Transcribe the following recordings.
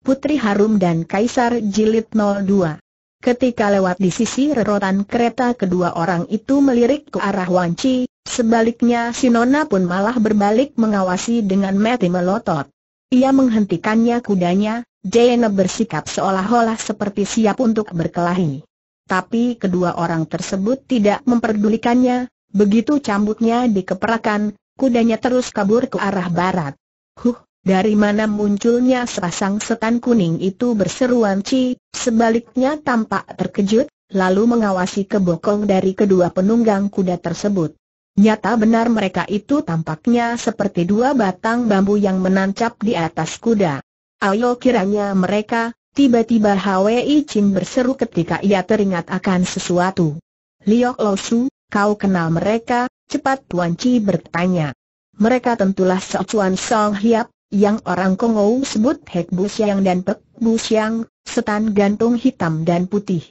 Putri Harum dan Kaisar Jilid 02. Ketika lewat di sisi rerotan kereta kedua orang itu melirik ke arah Wanci, sebaliknya Sinona pun malah berbalik mengawasi dengan mati melotot. Ia menghentikannya kudanya, Jane bersikap seolah-olah seperti siap untuk berkelahi. Tapi kedua orang tersebut tidak memperdulikannya, begitu cambuknya dikeperakan, kudanya terus kabur ke arah barat. Huh, dari mana munculnya sepasang setan kuning itu berseruan Ci, sebaliknya tampak terkejut, lalu mengawasi kebokong dari kedua penunggang kuda tersebut. Nyata benar mereka itu tampaknya seperti dua batang bambu yang menancap di atas kuda. Ayo kiranya mereka, tiba-tiba Hwi Ching berseru ketika ia teringat akan sesuatu. Liok Losu, kau kenal mereka? Cepat Tuan Ci bertanya. Mereka tentulah Chuan Song Hiap, yang orang Kongo sebut Hek Bu Siang dan Pek Bu setan gantung hitam dan putih.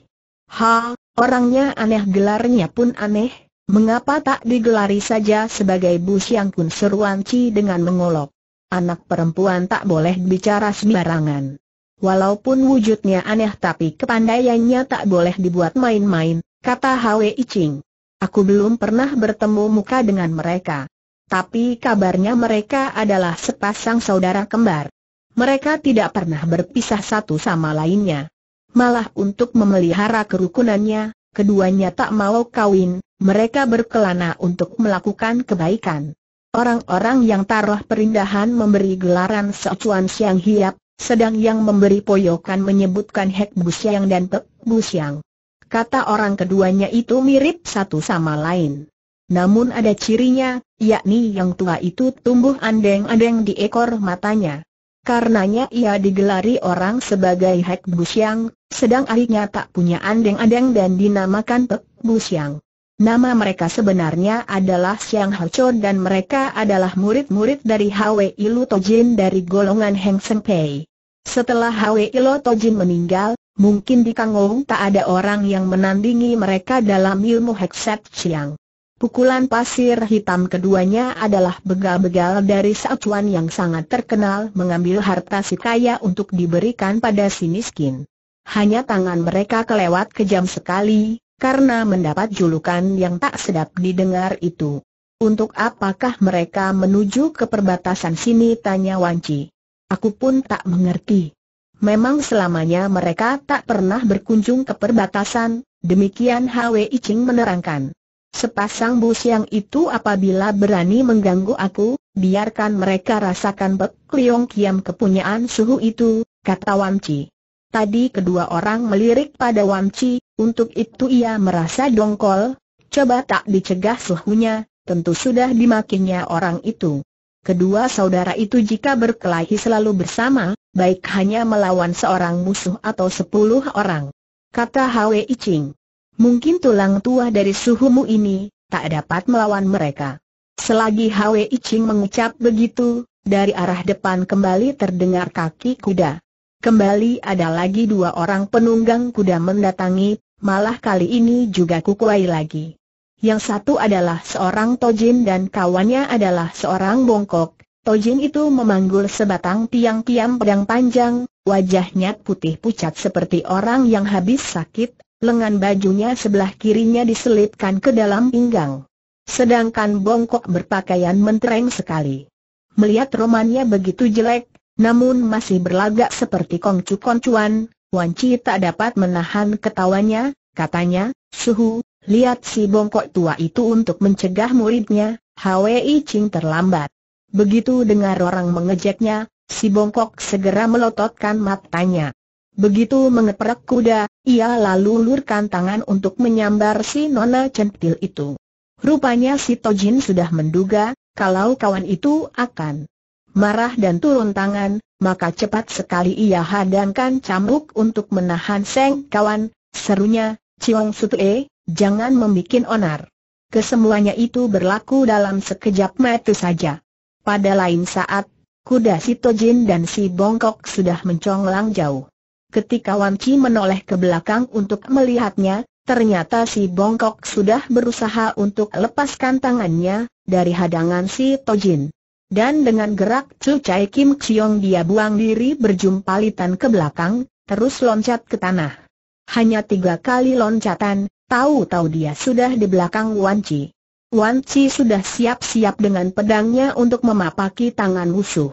Ha, orangnya aneh gelarnya pun aneh, mengapa tak digelari saja sebagai Bu Siang Kun seruan Ci dengan mengolok. Anak perempuan tak boleh bicara sembarangan. Walaupun wujudnya aneh tapi kepandaiannya tak boleh dibuat main-main, kata Hwe Iching. Aku belum pernah bertemu muka dengan mereka tapi kabarnya mereka adalah sepasang saudara kembar. Mereka tidak pernah berpisah satu sama lainnya. Malah untuk memelihara kerukunannya, keduanya tak mau kawin, mereka berkelana untuk melakukan kebaikan. Orang-orang yang taruh perindahan memberi gelaran Seocuan Siang Hiap, sedang yang memberi poyokan menyebutkan Hek Busiang dan Pek Busiang. Kata orang keduanya itu mirip satu sama lain. Namun ada cirinya, yakni yang tua itu tumbuh andeng-andeng di ekor matanya. Karenanya ia digelari orang sebagai Hek Siang, sedang adiknya tak punya andeng-andeng dan dinamakan Pek Siang. Nama mereka sebenarnya adalah Siang Hao dan mereka adalah murid-murid dari Hwe Ilu Tojin dari golongan Heng Seng Pei. Setelah Hwe Ilu Tojin meninggal, mungkin di Kangong tak ada orang yang menandingi mereka dalam ilmu Heksat Siang. Pukulan pasir hitam keduanya adalah begal-begal dari Sacuan yang sangat terkenal mengambil harta si kaya untuk diberikan pada si miskin. Hanya tangan mereka kelewat kejam sekali, karena mendapat julukan yang tak sedap didengar itu. Untuk apakah mereka menuju ke perbatasan sini tanya Wanci. Aku pun tak mengerti. Memang selamanya mereka tak pernah berkunjung ke perbatasan, demikian Hwi Ching menerangkan. Sepasang bus yang itu apabila berani mengganggu aku, biarkan mereka rasakan Bek Liong Kiam kepunyaan suhu itu, kata Wan Chi. Tadi kedua orang melirik pada Wan Chi, untuk itu ia merasa dongkol, coba tak dicegah suhunya, tentu sudah dimakinya orang itu. Kedua saudara itu jika berkelahi selalu bersama, baik hanya melawan seorang musuh atau sepuluh orang. Kata Hwe Iching. Mungkin tulang tua dari suhumu ini, tak dapat melawan mereka. Selagi Hwi Ching mengucap begitu, dari arah depan kembali terdengar kaki kuda. Kembali ada lagi dua orang penunggang kuda mendatangi, malah kali ini juga kukuai lagi. Yang satu adalah seorang Tojin dan kawannya adalah seorang bongkok. Tojin itu memanggul sebatang tiang-tiang pedang panjang, wajahnya putih pucat seperti orang yang habis sakit, lengan bajunya sebelah kirinya diselipkan ke dalam pinggang. Sedangkan bongkok berpakaian mentereng sekali. Melihat romannya begitu jelek, namun masih berlagak seperti kongcu-kongcuan, Chi tak dapat menahan ketawanya, katanya, Suhu, lihat si bongkok tua itu untuk mencegah muridnya, Hwi Ching terlambat. Begitu dengar orang mengejeknya, si bongkok segera melototkan matanya. Begitu mengeprak kuda, ia lalu lurkan tangan untuk menyambar si Nona Centil itu. Rupanya si Tojin sudah menduga, kalau kawan itu akan marah dan turun tangan, maka cepat sekali ia hadangkan cambuk untuk menahan Seng kawan, serunya, Ciong Sutue, jangan membuat onar. Kesemuanya itu berlaku dalam sekejap mata saja. Pada lain saat, kuda si Tojin dan si Bongkok sudah menconglang jauh. Ketika Wan Chi menoleh ke belakang untuk melihatnya, ternyata si Bongkok sudah berusaha untuk lepaskan tangannya dari hadangan si Tojin. Dan dengan gerak Chu Chai Kim Xiong dia buang diri berjumpa litan ke belakang, terus loncat ke tanah. Hanya tiga kali loncatan, tahu-tahu dia sudah di belakang Wan Chi. Wan Chi sudah siap-siap dengan pedangnya untuk memapaki tangan musuh.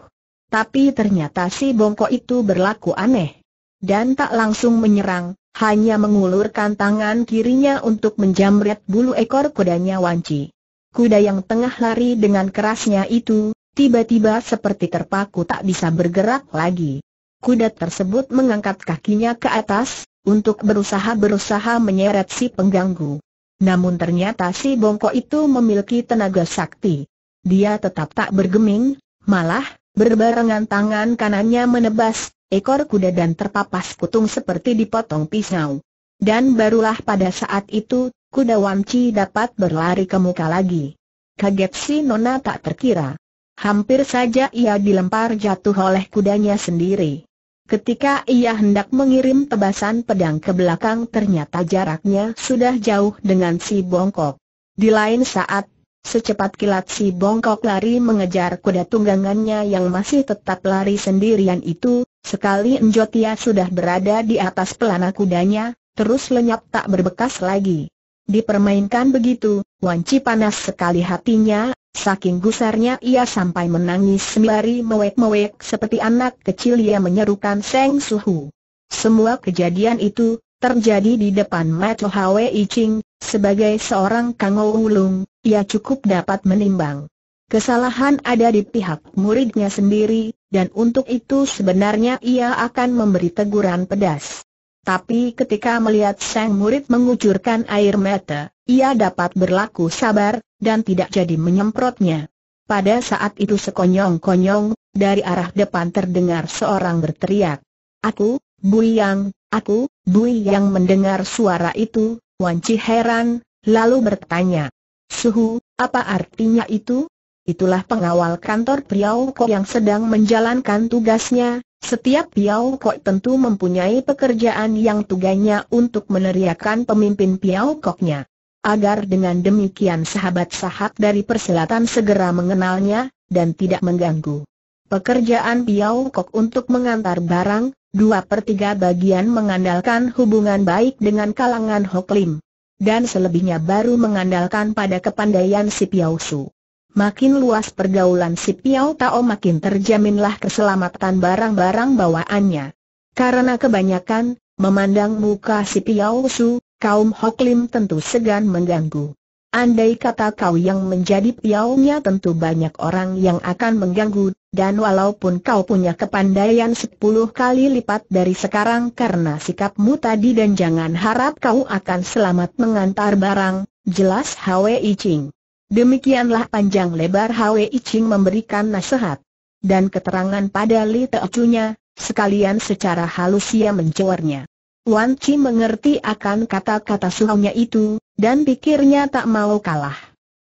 Tapi ternyata si Bongkok itu berlaku aneh dan tak langsung menyerang, hanya mengulurkan tangan kirinya untuk menjamret bulu ekor kudanya Wanci. Kuda yang tengah lari dengan kerasnya itu, tiba-tiba seperti terpaku tak bisa bergerak lagi. Kuda tersebut mengangkat kakinya ke atas, untuk berusaha-berusaha menyeret si pengganggu. Namun ternyata si bongkok itu memiliki tenaga sakti. Dia tetap tak bergeming, malah, berbarengan tangan kanannya menebas, ekor kuda dan terpapas putung seperti dipotong pisau. Dan barulah pada saat itu, kuda Wamci dapat berlari ke muka lagi. Kaget si Nona tak terkira. Hampir saja ia dilempar jatuh oleh kudanya sendiri. Ketika ia hendak mengirim tebasan pedang ke belakang ternyata jaraknya sudah jauh dengan si bongkok. Di lain saat, Secepat kilat si bongkok lari mengejar kuda tunggangannya yang masih tetap lari sendirian itu, sekali Enjotia sudah berada di atas pelana kudanya, terus lenyap tak berbekas lagi. Dipermainkan begitu, Wanci panas sekali hatinya, saking gusarnya ia sampai menangis sembari mewek-mewek seperti anak kecil ia menyerukan Seng Suhu. Semua kejadian itu, terjadi di depan Macho Hwe Ching. sebagai seorang Kang Wulung, ia cukup dapat menimbang. Kesalahan ada di pihak muridnya sendiri, dan untuk itu sebenarnya ia akan memberi teguran pedas. Tapi ketika melihat sang murid mengucurkan air mata, ia dapat berlaku sabar, dan tidak jadi menyemprotnya. Pada saat itu sekonyong-konyong, dari arah depan terdengar seorang berteriak. Aku, Bu Yang, aku, Bui yang mendengar suara itu, Wanci heran, lalu bertanya. Suhu, apa artinya itu? Itulah pengawal kantor Piao Kok yang sedang menjalankan tugasnya. Setiap Piao Kok tentu mempunyai pekerjaan yang tugasnya untuk meneriakan pemimpin Piao Koknya. Agar dengan demikian sahabat sahat dari perselatan segera mengenalnya, dan tidak mengganggu. Pekerjaan Piao Kok untuk mengantar barang, dua per tiga bagian mengandalkan hubungan baik dengan kalangan Hoklim, Dan selebihnya baru mengandalkan pada kepandaian si Piao Su. Makin luas pergaulan si Piao Tao makin terjaminlah keselamatan barang-barang bawaannya. Karena kebanyakan, memandang muka si Piao Su, kaum Hoklim tentu segan mengganggu. Andai kata kau yang menjadi piaunya tentu banyak orang yang akan mengganggu, dan walaupun kau punya kepandaian sepuluh kali lipat dari sekarang karena sikapmu tadi dan jangan harap kau akan selamat mengantar barang, jelas Hwi Ching. Demikianlah panjang lebar Hwi Ching memberikan nasihat dan keterangan pada Li Teocunya, sekalian secara halus ia mencuarnya. Wan Chi mengerti akan kata-kata suhunya itu, dan pikirnya tak mau kalah.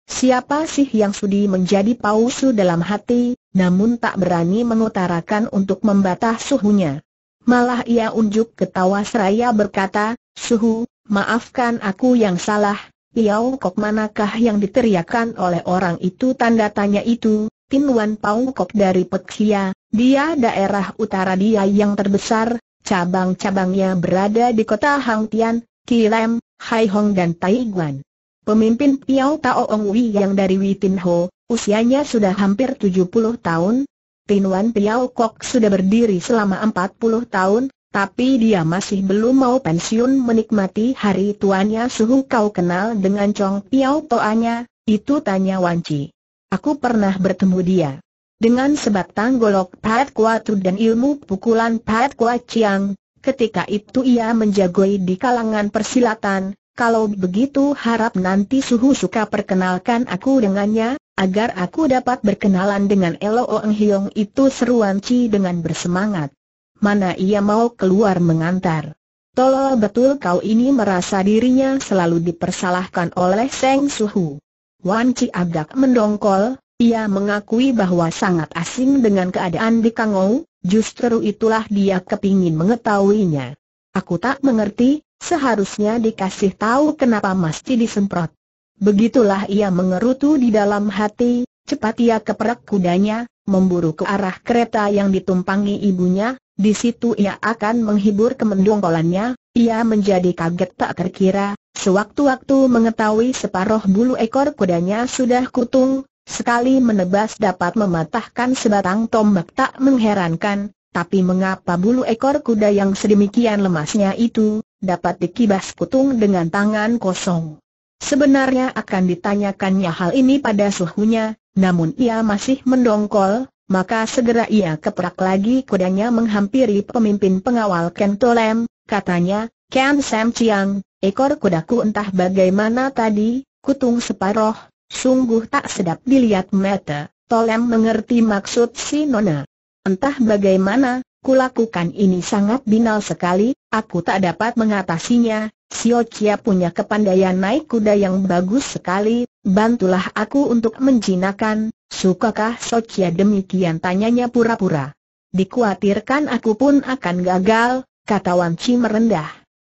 Siapa sih yang sudi menjadi pausu dalam hati, namun tak berani mengutarakan untuk membatah suhunya. Malah ia unjuk ketawa seraya berkata, Suhu, maafkan aku yang salah, Piau Kok manakah yang diteriakkan oleh orang itu tanda tanya itu, Tin Wan Pau Kok dari Peksia, dia daerah utara dia yang terbesar, cabang-cabangnya berada di kota Hang Tian, Kilem, Hai Hong dan Tai Guan. Pemimpin Piao Tao Ong Wei yang dari Tin Ho, usianya sudah hampir 70 tahun. Tin Wan Piao Kok sudah berdiri selama 40 tahun, tapi dia masih belum mau pensiun menikmati hari tuanya suhu kau kenal dengan Chong Piao Toanya, itu tanya Wan Chi. Aku pernah bertemu dia. Dengan sebatang golok Pat Kua Tu dan ilmu pukulan Pat Kua Chiang, Ketika itu ia menjagoi di kalangan persilatan, kalau begitu harap nanti Suhu suka perkenalkan aku dengannya, agar aku dapat berkenalan dengan Elo Oeng Hiong itu seruan Ci dengan bersemangat. Mana ia mau keluar mengantar. Tolol betul kau ini merasa dirinya selalu dipersalahkan oleh Seng Suhu. Wan Ci agak mendongkol, ia mengakui bahwa sangat asing dengan keadaan di Kangou, Justru itulah dia kepingin mengetahuinya. Aku tak mengerti, seharusnya dikasih tahu kenapa mesti disemprot. Begitulah ia mengerutu di dalam hati, cepat ia keperak kudanya, memburu ke arah kereta yang ditumpangi ibunya, di situ ia akan menghibur kemendungkolannya. ia menjadi kaget tak terkira, sewaktu-waktu mengetahui separoh bulu ekor kudanya sudah kutung, Sekali menebas dapat mematahkan sebatang tombak tak mengherankan, tapi mengapa bulu ekor kuda yang sedemikian lemasnya itu, dapat dikibas kutung dengan tangan kosong? Sebenarnya akan ditanyakannya hal ini pada suhunya, namun ia masih mendongkol, maka segera ia keperak lagi kudanya menghampiri pemimpin pengawal Kentolem, katanya, Ken Sam Chiang, ekor kudaku entah bagaimana tadi, kutung separoh, Sungguh tak sedap dilihat mata, Tolem mengerti maksud si Nona. Entah bagaimana, kulakukan ini sangat binal sekali, aku tak dapat mengatasinya, Sio Chia punya kepandaian naik kuda yang bagus sekali, bantulah aku untuk menjinakan. sukakah Sio Chia demikian tanyanya pura-pura. Dikuatirkan aku pun akan gagal, kata Wan Chi merendah.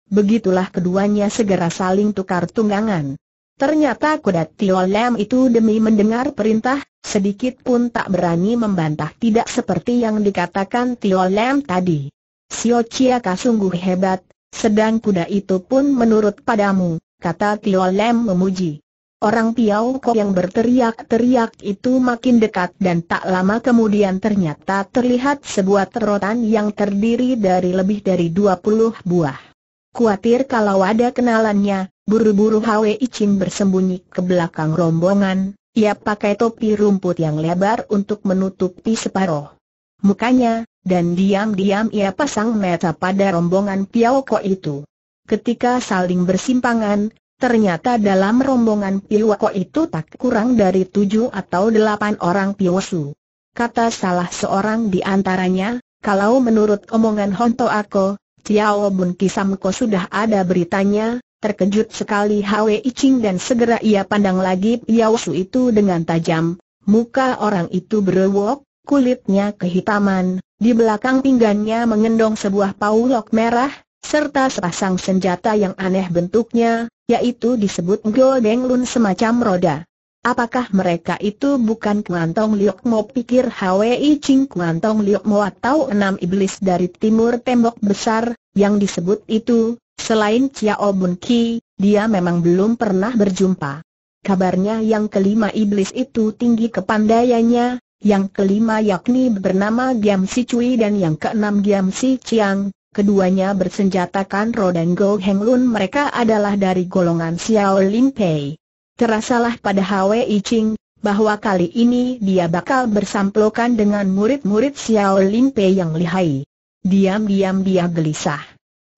Begitulah keduanya segera saling tukar tunggangan. Ternyata kuda Tiolem itu demi mendengar perintah, sedikit pun tak berani membantah tidak seperti yang dikatakan Tiolem tadi. Sio Chiaka sungguh hebat, sedang kuda itu pun menurut padamu, kata Tiolem memuji. Orang Piau Kok yang berteriak-teriak itu makin dekat dan tak lama kemudian ternyata terlihat sebuah terotan yang terdiri dari lebih dari 20 buah. Kuatir kalau ada kenalannya, buru-buru Hwe Ichin bersembunyi ke belakang rombongan, ia pakai topi rumput yang lebar untuk menutupi separoh mukanya, dan diam-diam ia pasang mata pada rombongan Piao Ko itu. Ketika saling bersimpangan, ternyata dalam rombongan Piao Ko itu tak kurang dari tujuh atau delapan orang Piwosu. Kata salah seorang di antaranya, kalau menurut omongan Honto Ako, Tiao Bun Kisamko sudah ada beritanya, terkejut sekali Hwe Iching dan segera ia pandang lagi Piao Su itu dengan tajam. Muka orang itu berewok, kulitnya kehitaman, di belakang pinggannya mengendong sebuah paulok merah, serta sepasang senjata yang aneh bentuknya, yaitu disebut Lun semacam roda. Apakah mereka itu bukan Kuantong Liok Mo pikir Hwi Ching Kuantong Liok Mo atau enam iblis dari timur tembok besar, yang disebut itu, selain Chiao Bun Ki, dia memang belum pernah berjumpa. Kabarnya yang kelima iblis itu tinggi kepandaiannya, yang kelima yakni bernama Giam Si Cui dan yang keenam Giam Si Chiang, keduanya bersenjatakan Rodan Go Heng Lun mereka adalah dari golongan Xiao Lim Pei. Terasalah pada Hwi Ching, bahwa kali ini dia bakal bersamplokan dengan murid-murid Xiao Lin Pei yang lihai. Diam-diam dia gelisah.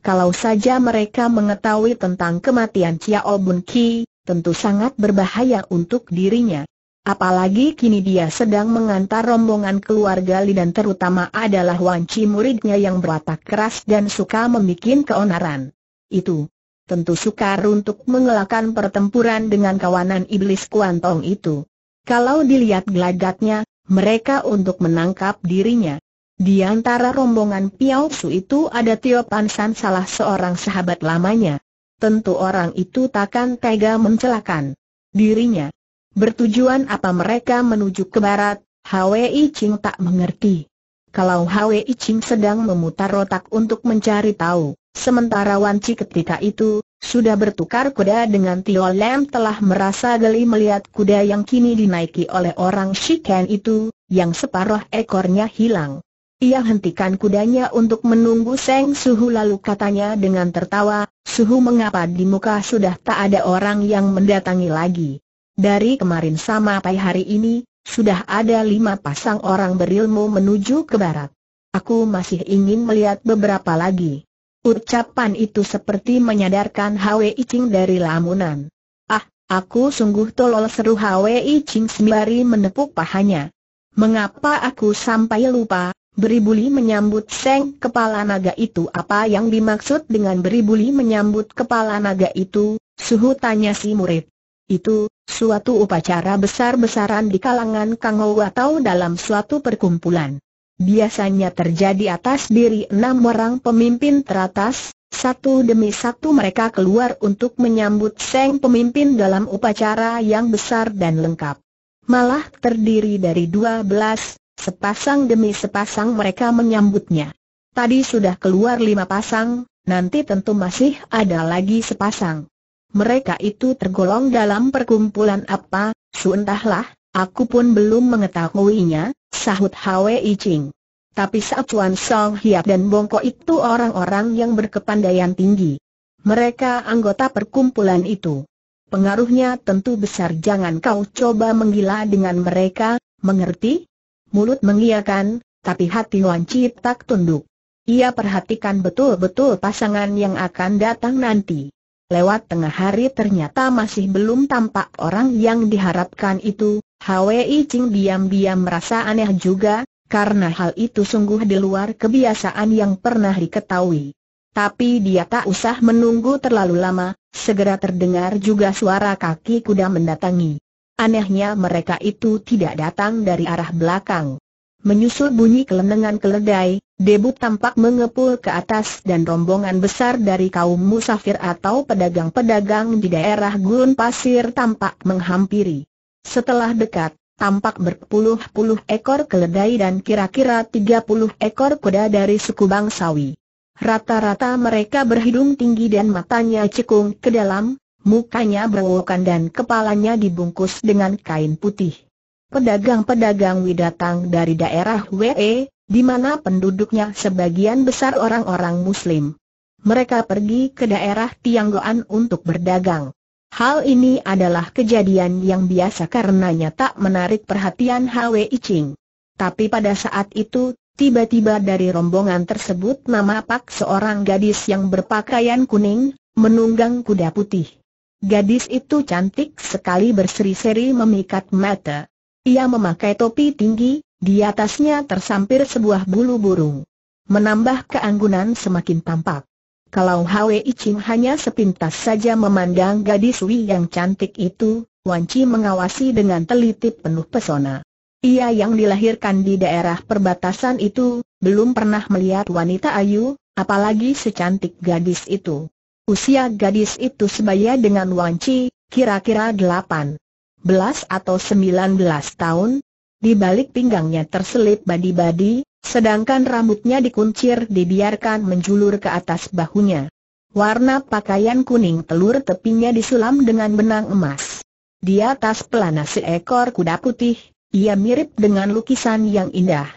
Kalau saja mereka mengetahui tentang kematian Xiao Bun Ki, tentu sangat berbahaya untuk dirinya. Apalagi kini dia sedang mengantar rombongan keluarga Li dan terutama adalah Wanci muridnya yang berwatak keras dan suka membuat keonaran. Itu, tentu sukar untuk mengelakkan pertempuran dengan kawanan iblis kuantong itu. Kalau dilihat gelagatnya, mereka untuk menangkap dirinya. Di antara rombongan Piao Su itu ada Tio San salah seorang sahabat lamanya. Tentu orang itu takkan tega mencelakan dirinya. Bertujuan apa mereka menuju ke barat, Hwi Ching tak mengerti. Kalau Hwi Ching sedang memutar otak untuk mencari tahu Sementara Wanci ketika itu, sudah bertukar kuda dengan Tio Lam telah merasa geli melihat kuda yang kini dinaiki oleh orang Shiken itu, yang separuh ekornya hilang. Ia hentikan kudanya untuk menunggu Seng Suhu lalu katanya dengan tertawa, Suhu mengapa di muka sudah tak ada orang yang mendatangi lagi. Dari kemarin sama sampai hari ini, sudah ada lima pasang orang berilmu menuju ke barat. Aku masih ingin melihat beberapa lagi. Ucapan itu seperti menyadarkan Hwi Ching dari lamunan. Ah, aku sungguh tolol seru Hwi Ching sembari menepuk pahanya. Mengapa aku sampai lupa? Beribuli menyambut seng kepala naga itu apa yang dimaksud dengan beribuli menyambut kepala naga itu, suhu tanya si murid. Itu, suatu upacara besar-besaran di kalangan kangou atau dalam suatu perkumpulan biasanya terjadi atas diri enam orang pemimpin teratas, satu demi satu mereka keluar untuk menyambut Seng pemimpin dalam upacara yang besar dan lengkap. Malah terdiri dari dua belas, sepasang demi sepasang mereka menyambutnya. Tadi sudah keluar lima pasang, nanti tentu masih ada lagi sepasang. Mereka itu tergolong dalam perkumpulan apa, suentahlah, aku pun belum mengetahuinya, sahut Hwi Ching. Tapi saat Chuan Song Hiap dan Bongko itu orang-orang yang berkepandaian tinggi. Mereka anggota perkumpulan itu. Pengaruhnya tentu besar jangan kau coba menggila dengan mereka, mengerti? Mulut mengiakan, tapi hati Wan Chit tak tunduk. Ia perhatikan betul-betul pasangan yang akan datang nanti. Lewat tengah hari ternyata masih belum tampak orang yang diharapkan itu, Hwi Ching diam-diam merasa aneh juga, karena hal itu sungguh di luar kebiasaan yang pernah diketahui. Tapi dia tak usah menunggu terlalu lama, segera terdengar juga suara kaki kuda mendatangi. Anehnya mereka itu tidak datang dari arah belakang. Menyusul bunyi kelenengan keledai, debu tampak mengepul ke atas dan rombongan besar dari kaum musafir atau pedagang-pedagang di daerah gurun pasir tampak menghampiri. Setelah dekat, tampak berpuluh-puluh ekor keledai dan kira-kira 30 ekor kuda dari suku Bangsawi. Rata-rata mereka berhidung tinggi dan matanya cekung ke dalam, mukanya berwokan dan kepalanya dibungkus dengan kain putih. Pedagang-pedagang widatang dari daerah WE, di mana penduduknya sebagian besar orang-orang Muslim. Mereka pergi ke daerah Tianggoan untuk berdagang. Hal ini adalah kejadian yang biasa karenanya tak menarik perhatian Hwi Ching. Tapi pada saat itu, tiba-tiba dari rombongan tersebut nama Pak seorang gadis yang berpakaian kuning, menunggang kuda putih. Gadis itu cantik sekali berseri-seri memikat mata. Ia memakai topi tinggi, di atasnya tersampir sebuah bulu burung. Menambah keanggunan semakin tampak. Kalau Hwi Ching hanya sepintas saja memandang gadis Wei yang cantik itu, Wan Chi mengawasi dengan teliti penuh pesona. Ia yang dilahirkan di daerah perbatasan itu, belum pernah melihat wanita ayu, apalagi secantik gadis itu. Usia gadis itu sebaya dengan Wan Chi, kira-kira 8, 11 atau 19 tahun. Di balik pinggangnya terselip badi-badi, Sedangkan rambutnya dikuncir dibiarkan menjulur ke atas bahunya. Warna pakaian kuning telur tepinya disulam dengan benang emas. Di atas pelana seekor kuda putih, ia mirip dengan lukisan yang indah.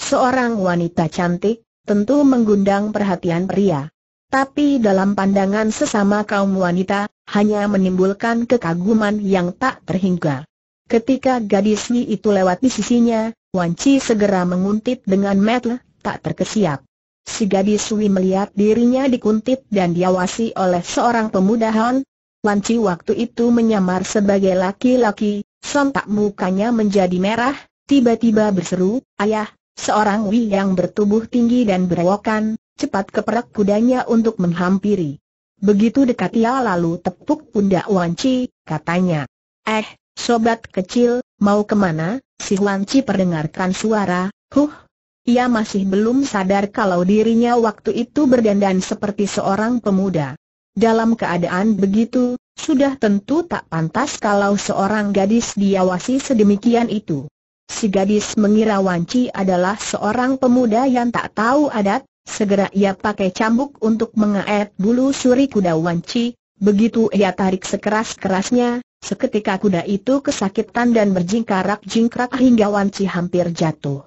Seorang wanita cantik, tentu menggundang perhatian pria. Tapi dalam pandangan sesama kaum wanita, hanya menimbulkan kekaguman yang tak terhingga. Ketika gadis itu lewat di sisinya, Wan Chi segera menguntit dengan metel, tak terkesiap. Si gadis Sui melihat dirinya dikuntit dan diawasi oleh seorang pemuda Han. Wan Chi waktu itu menyamar sebagai laki-laki, sontak mukanya menjadi merah, tiba-tiba berseru, Ayah, seorang Wei yang bertubuh tinggi dan berewokan, cepat keperak kudanya untuk menghampiri. Begitu dekat ia ya, lalu tepuk pundak Wan Chi, katanya. Eh, Sobat kecil, mau kemana? Si Huan Chi perdengarkan suara, huh? Ia masih belum sadar kalau dirinya waktu itu berdandan seperti seorang pemuda. Dalam keadaan begitu, sudah tentu tak pantas kalau seorang gadis diawasi sedemikian itu. Si gadis mengira Wanci adalah seorang pemuda yang tak tahu adat, segera ia pakai cambuk untuk mengaet bulu suri kuda Wanci, begitu ia tarik sekeras-kerasnya, Seketika kuda itu kesakitan dan berjingkarak-jingkrak hingga wanci hampir jatuh.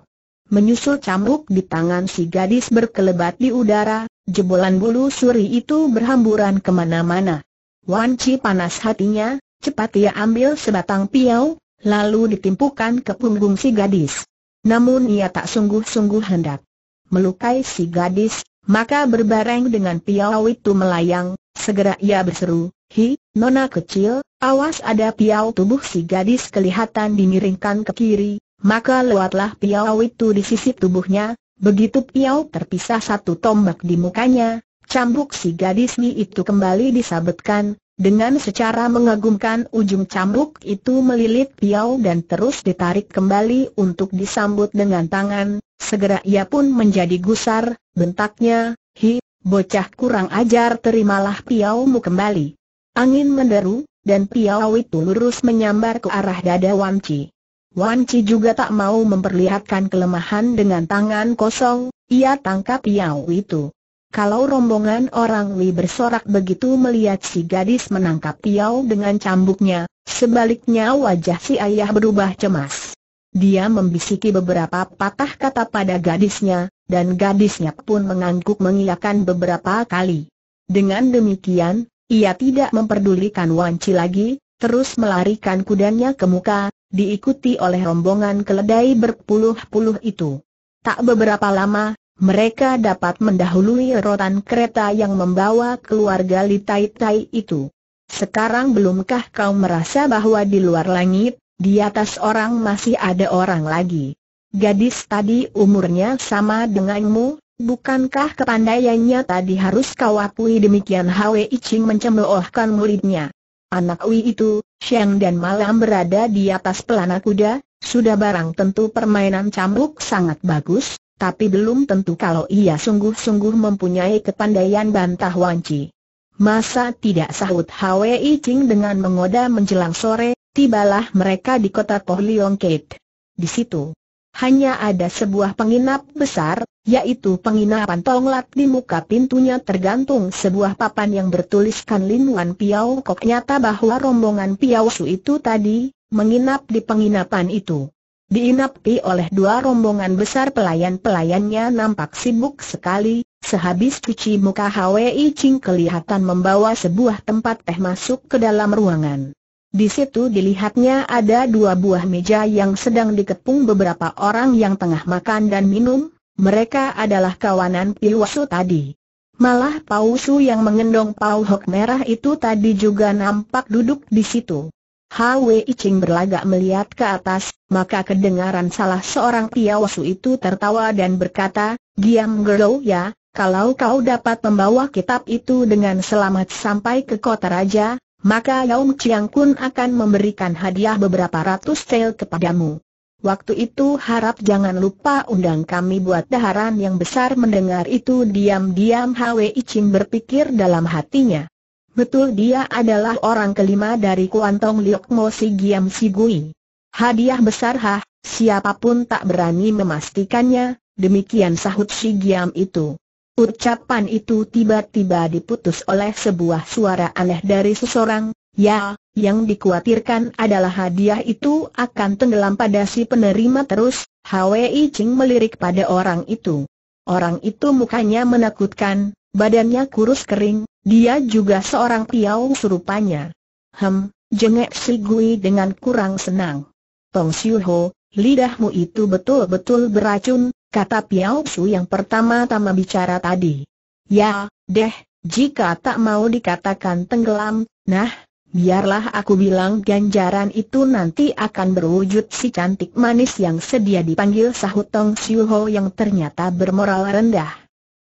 Menyusul cambuk di tangan si gadis berkelebat di udara, jebolan bulu suri itu berhamburan kemana-mana. Wanci panas hatinya, cepat ia ambil sebatang piau, lalu ditimpukan ke punggung si gadis. Namun ia tak sungguh-sungguh hendak melukai si gadis, maka berbareng dengan piau itu melayang, segera ia berseru, Hi, nona kecil, awas ada piau tubuh si gadis kelihatan dimiringkan ke kiri, maka lewatlah piau itu di sisi tubuhnya, begitu piau terpisah satu tombak di mukanya, cambuk si gadis itu kembali disabetkan, dengan secara mengagumkan ujung cambuk itu melilit piau dan terus ditarik kembali untuk disambut dengan tangan, segera ia pun menjadi gusar, bentaknya, hi, bocah kurang ajar terimalah piaumu kembali. Angin menderu, dan piau itu lurus menyambar ke arah dada Wan Chi. Wan Chi juga tak mau memperlihatkan kelemahan dengan tangan kosong, ia tangkap piau itu. Kalau rombongan orang Li bersorak begitu melihat si gadis menangkap piau dengan cambuknya, sebaliknya wajah si ayah berubah cemas. Dia membisiki beberapa patah kata pada gadisnya, dan gadisnya pun mengangguk mengiyakan beberapa kali. Dengan demikian, ia tidak memperdulikan Wanci lagi, terus melarikan kudanya ke muka, diikuti oleh rombongan keledai berpuluh-puluh itu. Tak beberapa lama, mereka dapat mendahului rotan kereta yang membawa keluarga litai Tai Tai itu. Sekarang belumkah kau merasa bahwa di luar langit, di atas orang masih ada orang lagi? Gadis tadi umurnya sama denganmu, Bukankah kepandaiannya tadi harus kau akui demikian Hwi Ching mencemoohkan muridnya. Anak Wi itu, siang dan malam berada di atas pelana kuda, sudah barang tentu permainan cambuk sangat bagus, tapi belum tentu kalau ia sungguh-sungguh mempunyai kepandaian bantah wanci. Masa tidak sahut Hwi Ching dengan mengoda menjelang sore, tibalah mereka di kota Pohliong Di situ, hanya ada sebuah penginap besar, yaitu penginapan Tonglat di muka pintunya tergantung sebuah papan yang bertuliskan Linuan Piao Kok nyata bahwa rombongan Piao Su itu tadi, menginap di penginapan itu. Diinapi oleh dua rombongan besar pelayan-pelayannya nampak sibuk sekali, sehabis cuci muka Hwi Ching kelihatan membawa sebuah tempat teh masuk ke dalam ruangan. Di situ dilihatnya ada dua buah meja yang sedang dikepung beberapa orang yang tengah makan dan minum, mereka adalah kawanan Piwasu tadi. Malah Pausu yang mengendong Pau Hok merah itu tadi juga nampak duduk di situ. Hwi Ching berlagak melihat ke atas, maka kedengaran salah seorang Piawasu itu tertawa dan berkata, Giam Gero ya, kalau kau dapat membawa kitab itu dengan selamat sampai ke kota raja, maka Yaum Chiang Kun akan memberikan hadiah beberapa ratus tel kepadamu. Waktu itu harap jangan lupa undang kami buat daharan yang besar mendengar itu diam-diam Hwi Ching berpikir dalam hatinya. Betul dia adalah orang kelima dari Kuantong Liok Mo Si Giam Si Gui. Hadiah besar ha. siapapun tak berani memastikannya, demikian sahut Si Giam itu. Ucapan itu tiba-tiba diputus oleh sebuah suara aneh dari seseorang, ya, yang dikhawatirkan adalah hadiah itu akan tenggelam pada si penerima terus, Hwi Ching melirik pada orang itu. Orang itu mukanya menakutkan, badannya kurus kering, dia juga seorang piau serupanya. Hem, jengek si Gui dengan kurang senang. Tong Siu Ho, lidahmu itu betul-betul beracun, kata Piao Su yang pertama-tama bicara tadi. Ya, deh, jika tak mau dikatakan tenggelam, nah, biarlah aku bilang ganjaran itu nanti akan berwujud si cantik manis yang sedia dipanggil sahut Tong Siu Ho yang ternyata bermoral rendah.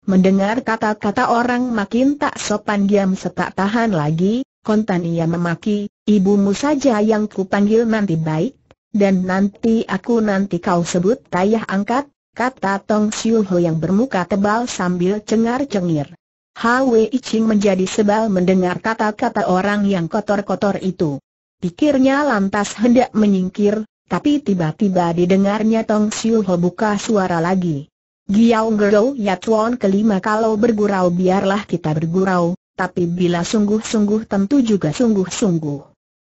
Mendengar kata-kata orang makin tak sopan diam setak tahan lagi, kontan ia memaki, ibumu saja yang ku panggil nanti baik, dan nanti aku nanti kau sebut ayah angkat, kata Tong Siu yang bermuka tebal sambil cengar-cengir. Hwi Ching menjadi sebal mendengar kata-kata orang yang kotor-kotor itu. Pikirnya lantas hendak menyingkir, tapi tiba-tiba didengarnya Tong Siu buka suara lagi. Giao ya Yatuan kelima kalau bergurau biarlah kita bergurau, tapi bila sungguh-sungguh tentu juga sungguh-sungguh.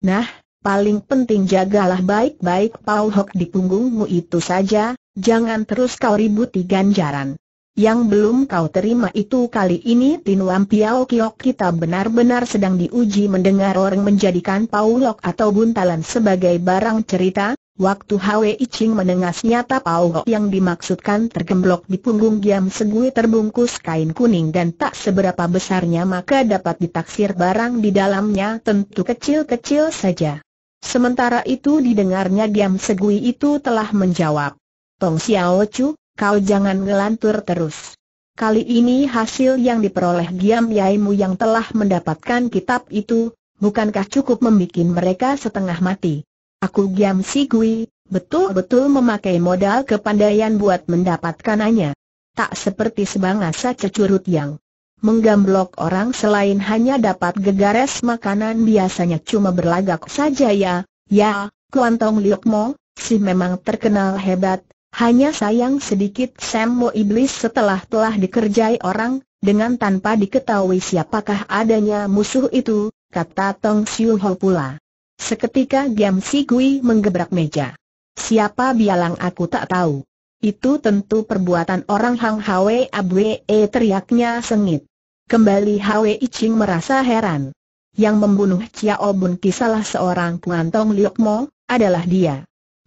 Nah, paling penting jagalah baik-baik Paul Hok di punggungmu itu saja, jangan terus kau ributi ganjaran. Yang belum kau terima itu kali ini Wam Piao Kiok kita benar-benar sedang diuji mendengar orang menjadikan Paul Hok atau buntalan sebagai barang cerita, waktu Hwe Iching menengas nyata Paul Hok yang dimaksudkan tergemblok di punggung Giam Segui terbungkus kain kuning dan tak seberapa besarnya maka dapat ditaksir barang di dalamnya tentu kecil-kecil saja. Sementara itu didengarnya diam segui itu telah menjawab. Tong Xiao Chu, kau jangan ngelantur terus. Kali ini hasil yang diperoleh diam yaimu yang telah mendapatkan kitab itu, bukankah cukup membuat mereka setengah mati? Aku Giam Si Gui, betul-betul memakai modal kepandaian buat mendapatkannya. Tak seperti sebangsa cecurut yang Menggamblok orang selain hanya dapat gegares makanan biasanya cuma berlagak saja ya, ya, Kuantong Liokmo, sih memang terkenal hebat, hanya sayang sedikit Semo Iblis setelah telah dikerjai orang, dengan tanpa diketahui siapakah adanya musuh itu, kata Tong Siu Ho pula. Seketika Giam Si Gui menggebrak meja. Siapa bialang aku tak tahu. Itu tentu perbuatan orang Hang Hwe Abwe eh, teriaknya sengit. Kembali Hwe Ching merasa heran. Yang membunuh Chiao Bun Ki salah seorang pengantong Liok Mo, adalah dia.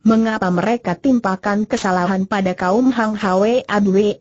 Mengapa mereka timpakan kesalahan pada kaum Hang Hwe Abwe?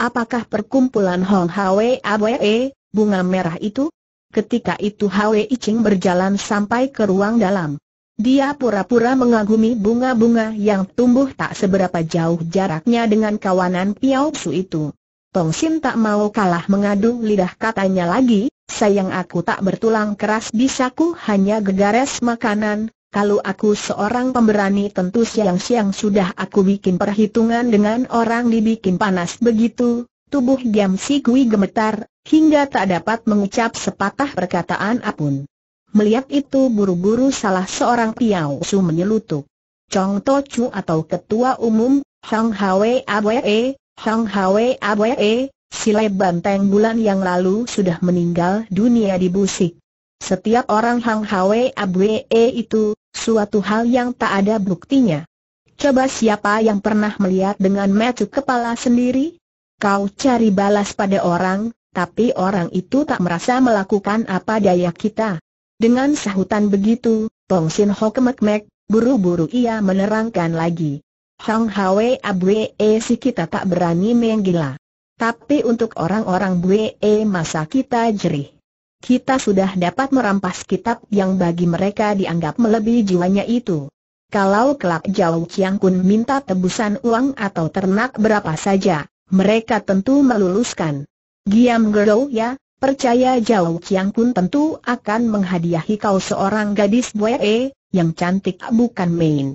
Apakah perkumpulan Hong Hwe Abwe, bunga merah itu? Ketika itu Hwe Ching berjalan sampai ke ruang dalam. Dia pura-pura mengagumi bunga-bunga yang tumbuh tak seberapa jauh jaraknya dengan kawanan Piao Su itu. Tong Sin tak mau kalah mengadu lidah katanya lagi, sayang aku tak bertulang keras bisaku hanya gegares makanan, kalau aku seorang pemberani tentu siang-siang sudah aku bikin perhitungan dengan orang dibikin panas begitu. Tubuh Giam Si Gui gemetar, hingga tak dapat mengucap sepatah perkataan apun. Melihat itu buru-buru salah seorang Piao Su menyelutuk. Chong To Chu atau Ketua Umum, Hong Hwe Abwe, e, Hang Hwe Abwe, e, Sile Banteng bulan yang lalu sudah meninggal dunia di Busik. Setiap orang Hang Hwe Abwe e itu, suatu hal yang tak ada buktinya. Coba siapa yang pernah melihat dengan mata kepala sendiri? Kau cari balas pada orang, tapi orang itu tak merasa melakukan apa daya kita. Dengan sahutan begitu, Tong Sin Ho kemek-mek, buru-buru ia menerangkan lagi. Hang Hwe Abwe ah, eh, si kita tak berani main gila. Tapi untuk orang-orang Bwe eh, masa kita jerih. Kita sudah dapat merampas kitab yang bagi mereka dianggap melebihi jiwanya itu. Kalau kelak jauh Chiang Kun minta tebusan uang atau ternak berapa saja, mereka tentu meluluskan. Giam Gero ya, percaya jauh Chiang Kun tentu akan menghadiahi kau seorang gadis Bwe eh, yang cantik ah, bukan main.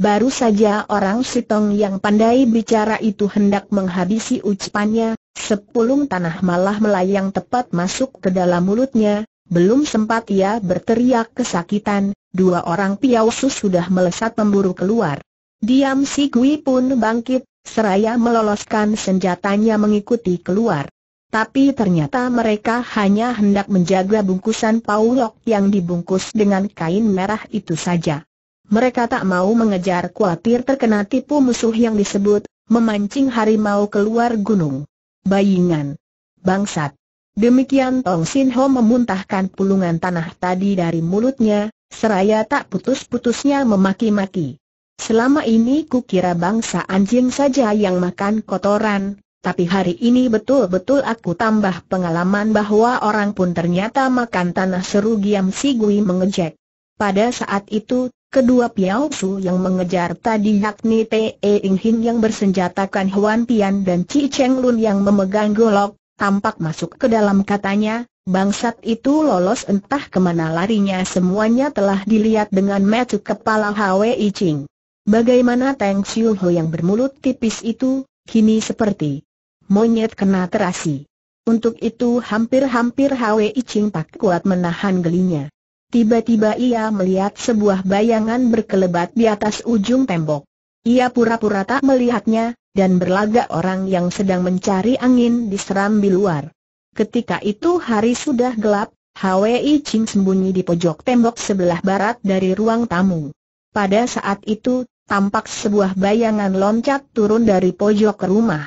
Baru saja orang Sitong yang pandai bicara itu hendak menghabisi ucapannya, sepulung tanah malah melayang tepat masuk ke dalam mulutnya, belum sempat ia berteriak kesakitan, dua orang piawsu sudah melesat memburu keluar. Diam si Gui pun bangkit, seraya meloloskan senjatanya mengikuti keluar. Tapi ternyata mereka hanya hendak menjaga bungkusan paulok yang dibungkus dengan kain merah itu saja mereka tak mau mengejar khawatir terkena tipu musuh yang disebut, memancing harimau keluar gunung. Bayingan. Bangsat. Demikian Tong Sin Ho memuntahkan pulungan tanah tadi dari mulutnya, seraya tak putus-putusnya memaki-maki. Selama ini kukira bangsa anjing saja yang makan kotoran, tapi hari ini betul-betul aku tambah pengalaman bahwa orang pun ternyata makan tanah seru Giam Si Gui mengejek. Pada saat itu, Kedua Piao Su yang mengejar tadi yakni Te Ing Hin yang bersenjatakan Huan Tian dan Ci Cheng Lun yang memegang golok, tampak masuk ke dalam katanya, bangsat itu lolos entah kemana larinya semuanya telah dilihat dengan mata kepala I Ching. Bagaimana Tang Xiu Ho yang bermulut tipis itu, kini seperti monyet kena terasi. Untuk itu hampir-hampir I Ching tak kuat menahan gelinya. Tiba-tiba ia melihat sebuah bayangan berkelebat di atas ujung tembok. Ia pura-pura tak melihatnya, dan berlagak orang yang sedang mencari angin di serambi luar. Ketika itu hari sudah gelap, Hwi Ching sembunyi di pojok tembok sebelah barat dari ruang tamu. Pada saat itu, tampak sebuah bayangan loncat turun dari pojok ke rumah.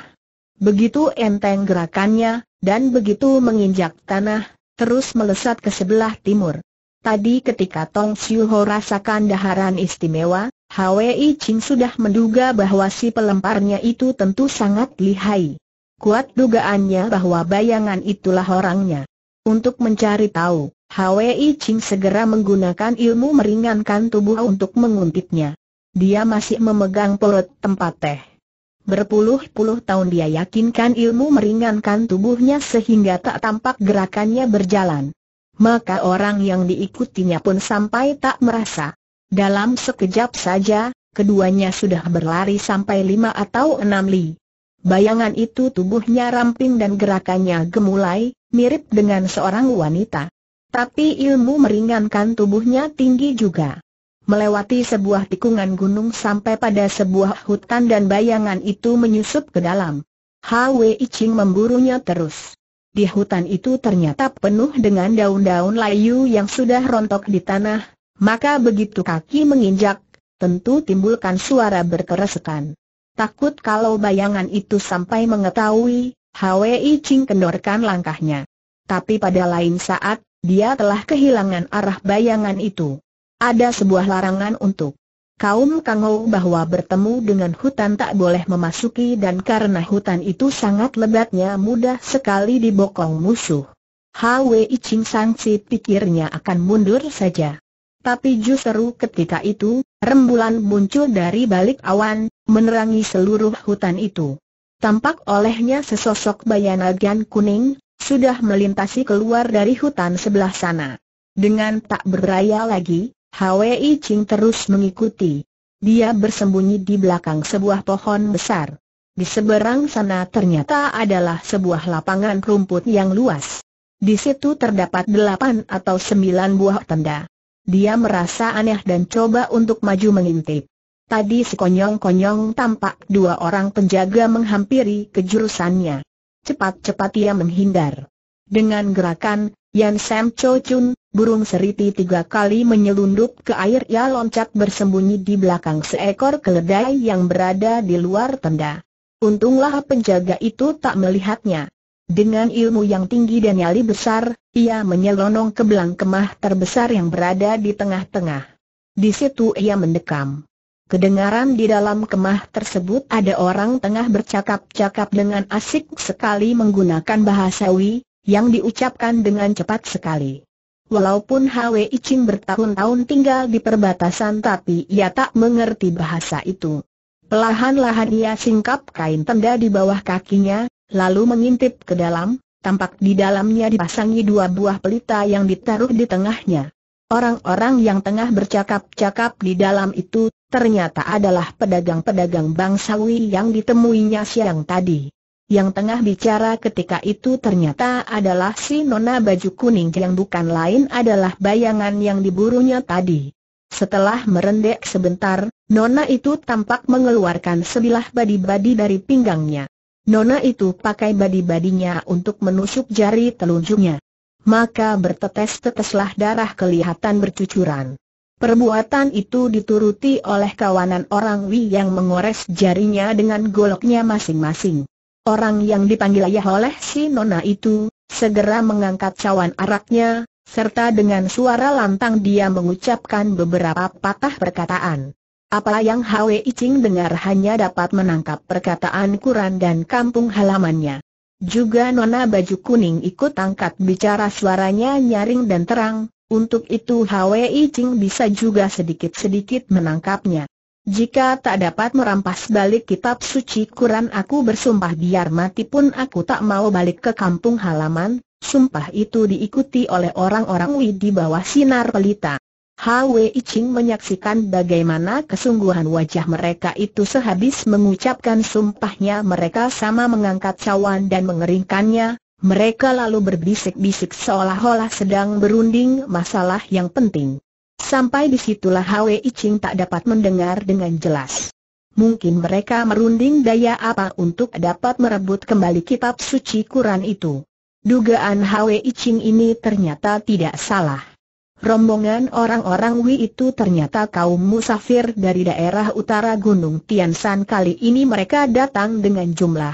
Begitu enteng gerakannya, dan begitu menginjak tanah, terus melesat ke sebelah timur. Tadi ketika Tong Siu Ho rasakan daharan istimewa, Hwei Ching sudah menduga bahwa si pelemparnya itu tentu sangat lihai. Kuat dugaannya bahwa bayangan itulah orangnya. Untuk mencari tahu, Hwei Ching segera menggunakan ilmu meringankan tubuh untuk menguntitnya. Dia masih memegang perut tempat teh. Berpuluh-puluh tahun dia yakinkan ilmu meringankan tubuhnya sehingga tak tampak gerakannya berjalan maka orang yang diikutinya pun sampai tak merasa. Dalam sekejap saja, keduanya sudah berlari sampai lima atau enam li. Bayangan itu tubuhnya ramping dan gerakannya gemulai, mirip dengan seorang wanita. Tapi ilmu meringankan tubuhnya tinggi juga. Melewati sebuah tikungan gunung sampai pada sebuah hutan dan bayangan itu menyusup ke dalam. Hwi Ching memburunya terus. Di hutan itu ternyata penuh dengan daun-daun layu yang sudah rontok di tanah, maka begitu kaki menginjak, tentu timbulkan suara berkeresekan. Takut kalau bayangan itu sampai mengetahui, Hwi Ching kendorkan langkahnya. Tapi pada lain saat, dia telah kehilangan arah bayangan itu. Ada sebuah larangan untuk kaum Kangou bahwa bertemu dengan hutan tak boleh memasuki dan karena hutan itu sangat lebatnya mudah sekali dibokong musuh. Hwi Ching Si pikirnya akan mundur saja. Tapi justru ketika itu, rembulan muncul dari balik awan, menerangi seluruh hutan itu. Tampak olehnya sesosok bayanagan kuning, sudah melintasi keluar dari hutan sebelah sana. Dengan tak beraya lagi, Hwi Ching terus mengikuti. Dia bersembunyi di belakang sebuah pohon besar. Di seberang sana ternyata adalah sebuah lapangan rumput yang luas. Di situ terdapat delapan atau sembilan buah tenda. Dia merasa aneh dan coba untuk maju mengintip. Tadi sekonyong-konyong tampak dua orang penjaga menghampiri kejurusannya. Cepat-cepat ia menghindar. Dengan gerakan Yan Sam Cho Chun, burung seriti tiga kali menyelundup ke air ia loncat bersembunyi di belakang seekor keledai yang berada di luar tenda. Untunglah penjaga itu tak melihatnya. Dengan ilmu yang tinggi dan nyali besar, ia menyelonong ke belang kemah terbesar yang berada di tengah-tengah. Di situ ia mendekam. Kedengaran di dalam kemah tersebut ada orang tengah bercakap-cakap dengan asik sekali menggunakan bahasa Wi, yang diucapkan dengan cepat sekali. Walaupun Hwi Ching bertahun-tahun tinggal di perbatasan tapi ia tak mengerti bahasa itu. Pelahan-lahan ia singkap kain tenda di bawah kakinya, lalu mengintip ke dalam, tampak di dalamnya dipasangi dua buah pelita yang ditaruh di tengahnya. Orang-orang yang tengah bercakap-cakap di dalam itu, ternyata adalah pedagang-pedagang bangsawi yang ditemuinya siang tadi yang tengah bicara ketika itu ternyata adalah si Nona baju kuning yang bukan lain adalah bayangan yang diburunya tadi. Setelah merendek sebentar, Nona itu tampak mengeluarkan sebilah badi-badi dari pinggangnya. Nona itu pakai badi-badinya untuk menusuk jari telunjuknya. Maka bertetes-teteslah darah kelihatan bercucuran. Perbuatan itu dituruti oleh kawanan orang Wi yang mengores jarinya dengan goloknya masing-masing. Orang yang dipanggil ayah oleh si Nona itu, segera mengangkat cawan araknya, serta dengan suara lantang dia mengucapkan beberapa patah perkataan. Apa yang Hwe Icing dengar hanya dapat menangkap perkataan Kuran dan kampung halamannya. Juga Nona Baju Kuning ikut angkat bicara suaranya nyaring dan terang, untuk itu Hwe Icing bisa juga sedikit-sedikit menangkapnya. Jika tak dapat merampas balik kitab suci Quran aku bersumpah biar mati pun aku tak mau balik ke kampung halaman, sumpah itu diikuti oleh orang-orang Wei di bawah sinar pelita. Hwe Iching menyaksikan bagaimana kesungguhan wajah mereka itu sehabis mengucapkan sumpahnya mereka sama mengangkat cawan dan mengeringkannya, mereka lalu berbisik-bisik seolah-olah sedang berunding masalah yang penting. Sampai disitulah Hwe Iching tak dapat mendengar dengan jelas. Mungkin mereka merunding daya apa untuk dapat merebut kembali kitab suci Quran itu. Dugaan Hwe Iching ini ternyata tidak salah. Rombongan orang-orang Wei itu ternyata kaum musafir dari daerah utara Gunung Tiansan kali ini mereka datang dengan jumlah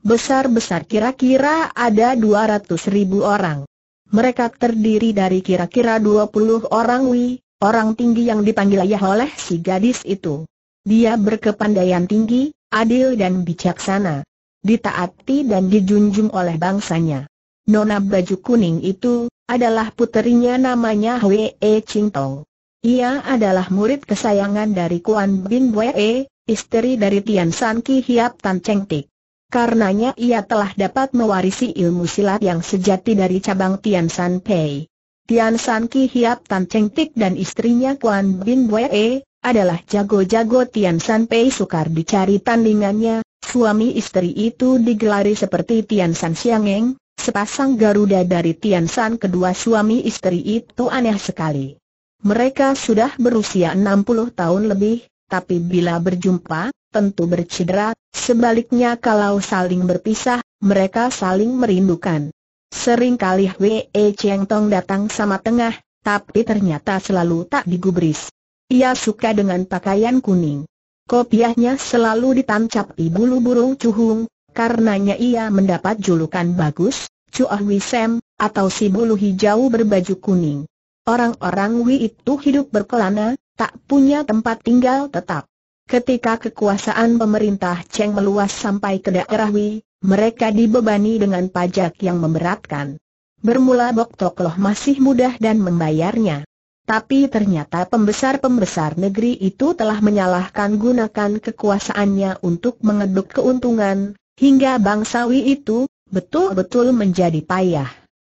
besar-besar kira-kira ada 200 ribu orang. Mereka terdiri dari kira-kira 20 orang Wi, orang tinggi yang dipanggil ayah oleh si gadis itu. Dia berkepandaian tinggi, adil dan bijaksana. Ditaati dan dijunjung oleh bangsanya. Nona baju kuning itu adalah puterinya namanya Hwe E Ching Tong. Ia adalah murid kesayangan dari Kuan Bin Bwe, istri dari Tian San Ki Hiap Tan Cheng Tik. Karenanya ia telah dapat mewarisi ilmu silat yang sejati dari cabang Tian San Pei. Tian San Ki Hiap Tan Cheng Tik dan istrinya Kuan Bin Wee, e adalah jago-jago Tian San Pei sukar dicari tandingannya, suami istri itu digelari seperti Tian San Siangeng, sepasang Garuda dari Tian San kedua suami istri itu aneh sekali. Mereka sudah berusia 60 tahun lebih, tapi bila berjumpa, tentu bercedera, sebaliknya kalau saling berpisah, mereka saling merindukan. Seringkali Wei e Cheng Tong datang sama tengah, tapi ternyata selalu tak digubris. Ia suka dengan pakaian kuning. Kopiahnya selalu ditancap di bulu burung cuhung, karenanya ia mendapat julukan bagus, Cuah Wisem, atau si bulu hijau berbaju kuning. Orang-orang Wei itu hidup berkelana, tak punya tempat tinggal tetap. Ketika kekuasaan pemerintah Cheng meluas sampai ke daerah Wei, mereka dibebani dengan pajak yang memberatkan. Bermula Bok Tok Loh masih mudah dan membayarnya. Tapi ternyata pembesar-pembesar negeri itu telah menyalahkan gunakan kekuasaannya untuk mengeduk keuntungan, hingga bangsawi itu betul-betul menjadi payah.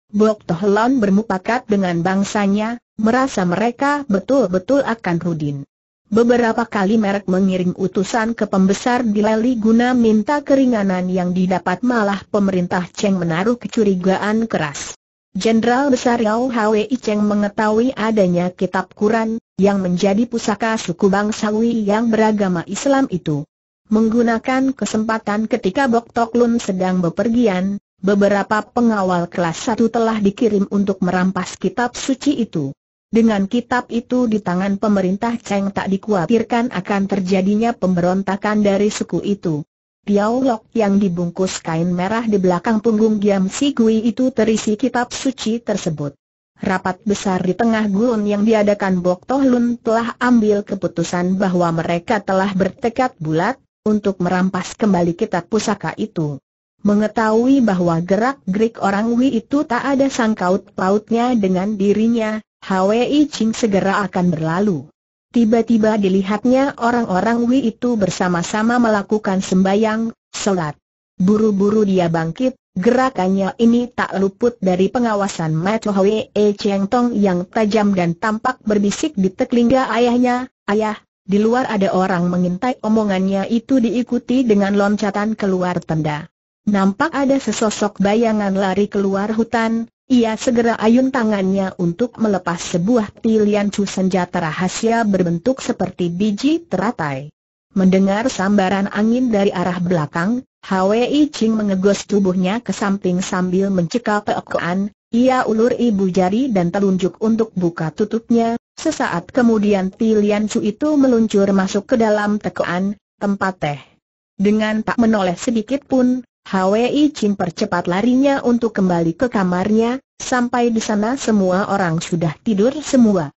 Bok Loh bermupakat dengan bangsanya, merasa mereka betul-betul akan rudin. Beberapa kali merek mengirim utusan ke pembesar di Leli guna minta keringanan yang didapat malah pemerintah Cheng menaruh kecurigaan keras. Jenderal Besar Yao Hwi Cheng mengetahui adanya kitab Quran, yang menjadi pusaka suku Bangsawi yang beragama Islam itu. Menggunakan kesempatan ketika Bok Tok Lun sedang bepergian, beberapa pengawal kelas satu telah dikirim untuk merampas kitab suci itu. Dengan kitab itu di tangan pemerintah Cheng tak dikhawatirkan akan terjadinya pemberontakan dari suku itu. Piao Lok yang dibungkus kain merah di belakang punggung Giam Si Gui itu terisi kitab suci tersebut. Rapat besar di tengah gurun yang diadakan Bok Toh Lun telah ambil keputusan bahwa mereka telah bertekad bulat untuk merampas kembali kitab pusaka itu. Mengetahui bahwa gerak-gerik orang Wei itu tak ada sangkaut pautnya dengan dirinya, Hwi Ching segera akan berlalu. Tiba-tiba dilihatnya orang-orang Wei itu bersama-sama melakukan sembayang, sholat. Buru-buru dia bangkit, gerakannya ini tak luput dari pengawasan Mat Hwi e Cheng Tong yang tajam dan tampak berbisik di telinga ayahnya, Ayah, di luar ada orang mengintai omongannya itu diikuti dengan loncatan keluar tenda. Nampak ada sesosok bayangan lari keluar hutan, ia segera ayun tangannya untuk melepas sebuah pilihan cu senjata rahasia berbentuk seperti biji teratai. Mendengar sambaran angin dari arah belakang, Hwi Ching mengegos tubuhnya ke samping sambil mencekal peekoan, ia ulur ibu jari dan telunjuk untuk buka tutupnya, sesaat kemudian pilihan cu itu meluncur masuk ke dalam tekoan, tempat teh. Dengan tak menoleh sedikit pun, Hwi Chin percepat larinya untuk kembali ke kamarnya, sampai di sana semua orang sudah tidur semua.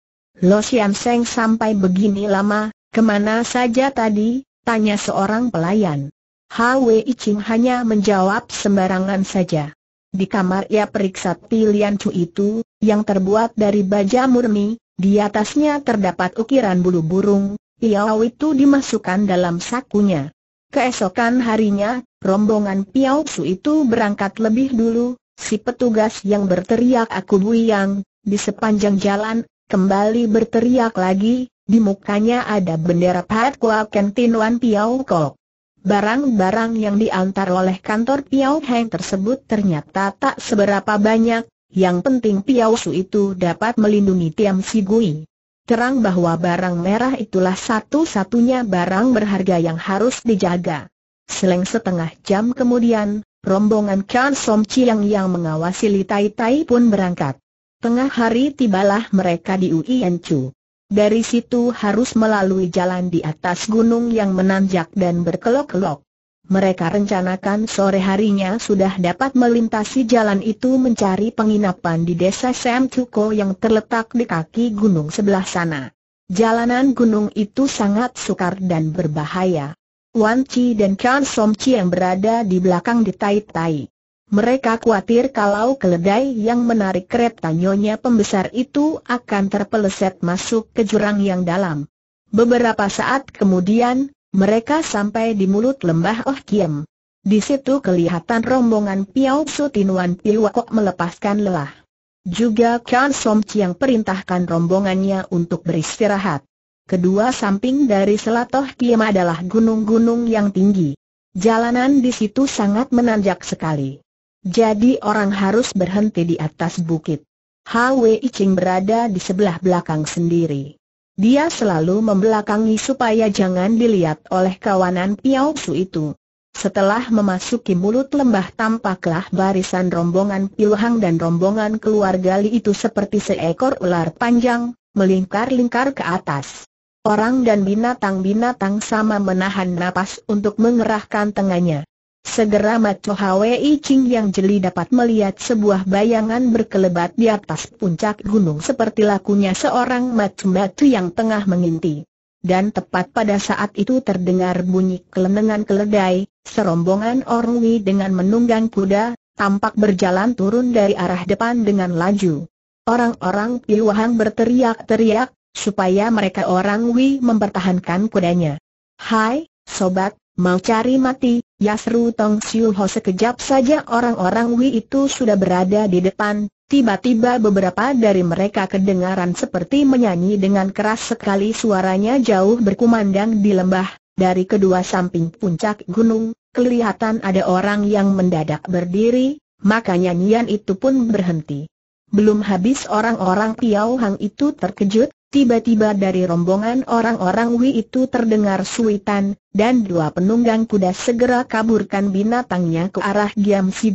Lo Sian Seng sampai begini lama, kemana saja tadi, tanya seorang pelayan. Hwi Chin hanya menjawab sembarangan saja. Di kamar ia periksa pilihan cu itu, yang terbuat dari baja murni, di atasnya terdapat ukiran bulu burung, iau itu dimasukkan dalam sakunya. Keesokan harinya, Rombongan Piao Su itu berangkat lebih dulu, si petugas yang berteriak aku buyang, di sepanjang jalan, kembali berteriak lagi, di mukanya ada bendera Pat Kua Kentinuan Piao Kok. Barang-barang yang diantar oleh kantor Piao Heng tersebut ternyata tak seberapa banyak, yang penting Piao Su itu dapat melindungi Tiam Si Gui. Terang bahwa barang merah itulah satu-satunya barang berharga yang harus dijaga. Seleng setengah jam kemudian, rombongan Chan Som Chiang yang mengawasi Li Tai Tai pun berangkat. Tengah hari tibalah mereka di Uian Chu. Dari situ harus melalui jalan di atas gunung yang menanjak dan berkelok-kelok. Mereka rencanakan sore harinya sudah dapat melintasi jalan itu mencari penginapan di desa Sam Chuko yang terletak di kaki gunung sebelah sana. Jalanan gunung itu sangat sukar dan berbahaya. Wan Chi dan Chan Som Chi yang berada di belakang di Tai Tai. Mereka khawatir kalau keledai yang menarik kereta nyonya pembesar itu akan terpeleset masuk ke jurang yang dalam. Beberapa saat kemudian, mereka sampai di mulut lembah Oh Kiem. Di situ kelihatan rombongan Piao Su Tin Tinuan Piwakok melepaskan lelah. Juga Chan Som Chi yang perintahkan rombongannya untuk beristirahat kedua samping dari Selatoh Kiem adalah gunung-gunung yang tinggi. Jalanan di situ sangat menanjak sekali. Jadi orang harus berhenti di atas bukit. Hwi Iching berada di sebelah belakang sendiri. Dia selalu membelakangi supaya jangan dilihat oleh kawanan Piao Su itu. Setelah memasuki mulut lembah tampaklah barisan rombongan Piluhang dan rombongan keluarga Li itu seperti seekor ular panjang, melingkar-lingkar ke atas. Orang dan binatang-binatang sama menahan napas untuk mengerahkan tengahnya. Segera Macho Hwi Ching yang jeli dapat melihat sebuah bayangan berkelebat di atas puncak gunung seperti lakunya seorang macu-macu yang tengah menginti. Dan tepat pada saat itu terdengar bunyi kelenengan keledai, serombongan Orwi dengan menunggang kuda, tampak berjalan turun dari arah depan dengan laju. Orang-orang Piwahang berteriak-teriak, supaya mereka orang Wi mempertahankan kudanya. Hai, sobat, mau cari mati, Yasru Tong Siu Ho sekejap saja orang-orang Wi itu sudah berada di depan, tiba-tiba beberapa dari mereka kedengaran seperti menyanyi dengan keras sekali suaranya jauh berkumandang di lembah, dari kedua samping puncak gunung, kelihatan ada orang yang mendadak berdiri, maka nyanyian itu pun berhenti. Belum habis orang-orang Piau Hang itu terkejut, Tiba-tiba dari rombongan orang-orang Wi itu terdengar suitan, dan dua penunggang kuda segera kaburkan binatangnya ke arah Giam Si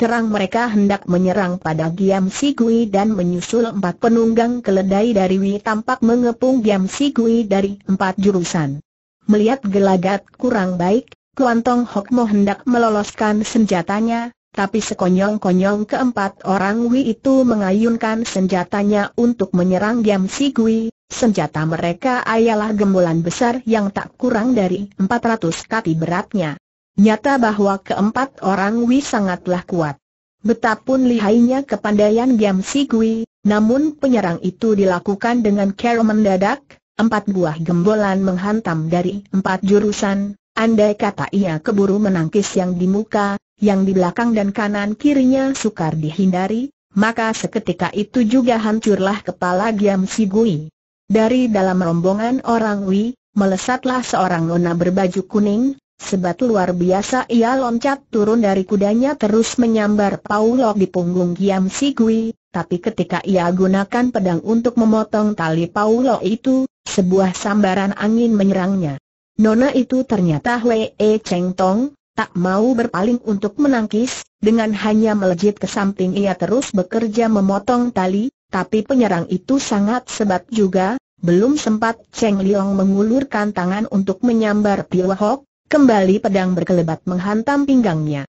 Terang mereka hendak menyerang pada Giam Si dan menyusul empat penunggang keledai dari Wi tampak mengepung Giam Si dari empat jurusan. Melihat gelagat kurang baik, Kuantong Hokmo hendak meloloskan senjatanya, tapi sekonyong-konyong keempat orang Wei itu mengayunkan senjatanya untuk menyerang Giam Si Gui. Senjata mereka ialah gembolan besar yang tak kurang dari 400 kaki beratnya. Nyata bahwa keempat orang Wei sangatlah kuat. Betapun lihainya kepandaian Giam Si Gui, namun penyerang itu dilakukan dengan cara mendadak, empat buah gembolan menghantam dari empat jurusan, andai kata ia keburu menangkis yang di muka, yang di belakang dan kanan kirinya sukar dihindari, maka seketika itu juga hancurlah kepala Giam Si Dari dalam rombongan orang Wei, melesatlah seorang nona berbaju kuning, sebat luar biasa ia loncat turun dari kudanya terus menyambar Paulo di punggung Giam Si tapi ketika ia gunakan pedang untuk memotong tali Paulo itu, sebuah sambaran angin menyerangnya. Nona itu ternyata Wei e Cheng Tong, tak mau berpaling untuk menangkis, dengan hanya melejit ke samping ia terus bekerja memotong tali, tapi penyerang itu sangat sebat juga, belum sempat Cheng Liong mengulurkan tangan untuk menyambar Piu Hok, kembali pedang berkelebat menghantam pinggangnya.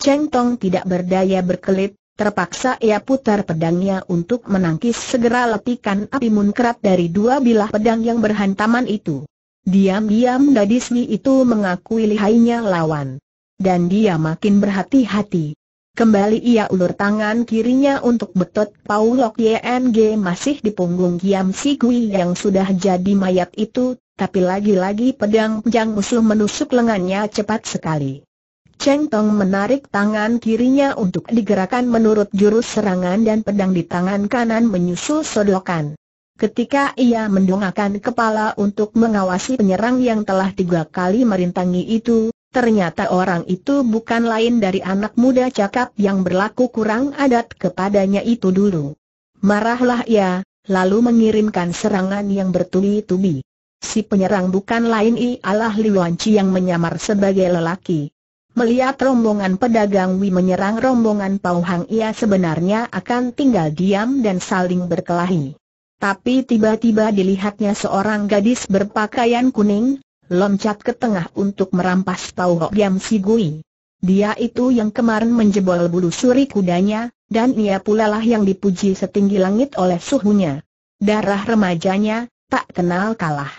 Cheng Tong tidak berdaya berkelit, terpaksa ia putar pedangnya untuk menangkis segera letikan api munkrat dari dua bilah pedang yang berhantaman itu. Diam-diam gadismi itu mengakui lihainya lawan dan dia makin berhati-hati. Kembali ia ulur tangan kirinya untuk betot Paulok YNG masih di punggung Kiam Si yang sudah jadi mayat itu, tapi lagi-lagi pedang Jang musuh menusuk lengannya cepat sekali. Cheng Tong menarik tangan kirinya untuk digerakkan menurut jurus serangan dan pedang di tangan kanan menyusul sodokan. Ketika ia mendongakkan kepala untuk mengawasi penyerang yang telah tiga kali merintangi itu, Ternyata orang itu bukan lain dari anak muda cakap yang berlaku kurang adat kepadanya itu dulu. Marahlah ia, ya, lalu mengirimkan serangan yang bertubi-tubi. Si penyerang bukan lain ialah Liwanci yang menyamar sebagai lelaki. Melihat rombongan pedagang Wi menyerang rombongan Pauhang ia sebenarnya akan tinggal diam dan saling berkelahi. Tapi tiba-tiba dilihatnya seorang gadis berpakaian kuning, loncat ke tengah untuk merampas Tau Diam Si Gui. Dia itu yang kemarin menjebol bulu suri kudanya, dan ia pula lah yang dipuji setinggi langit oleh suhunya. Darah remajanya, tak kenal kalah.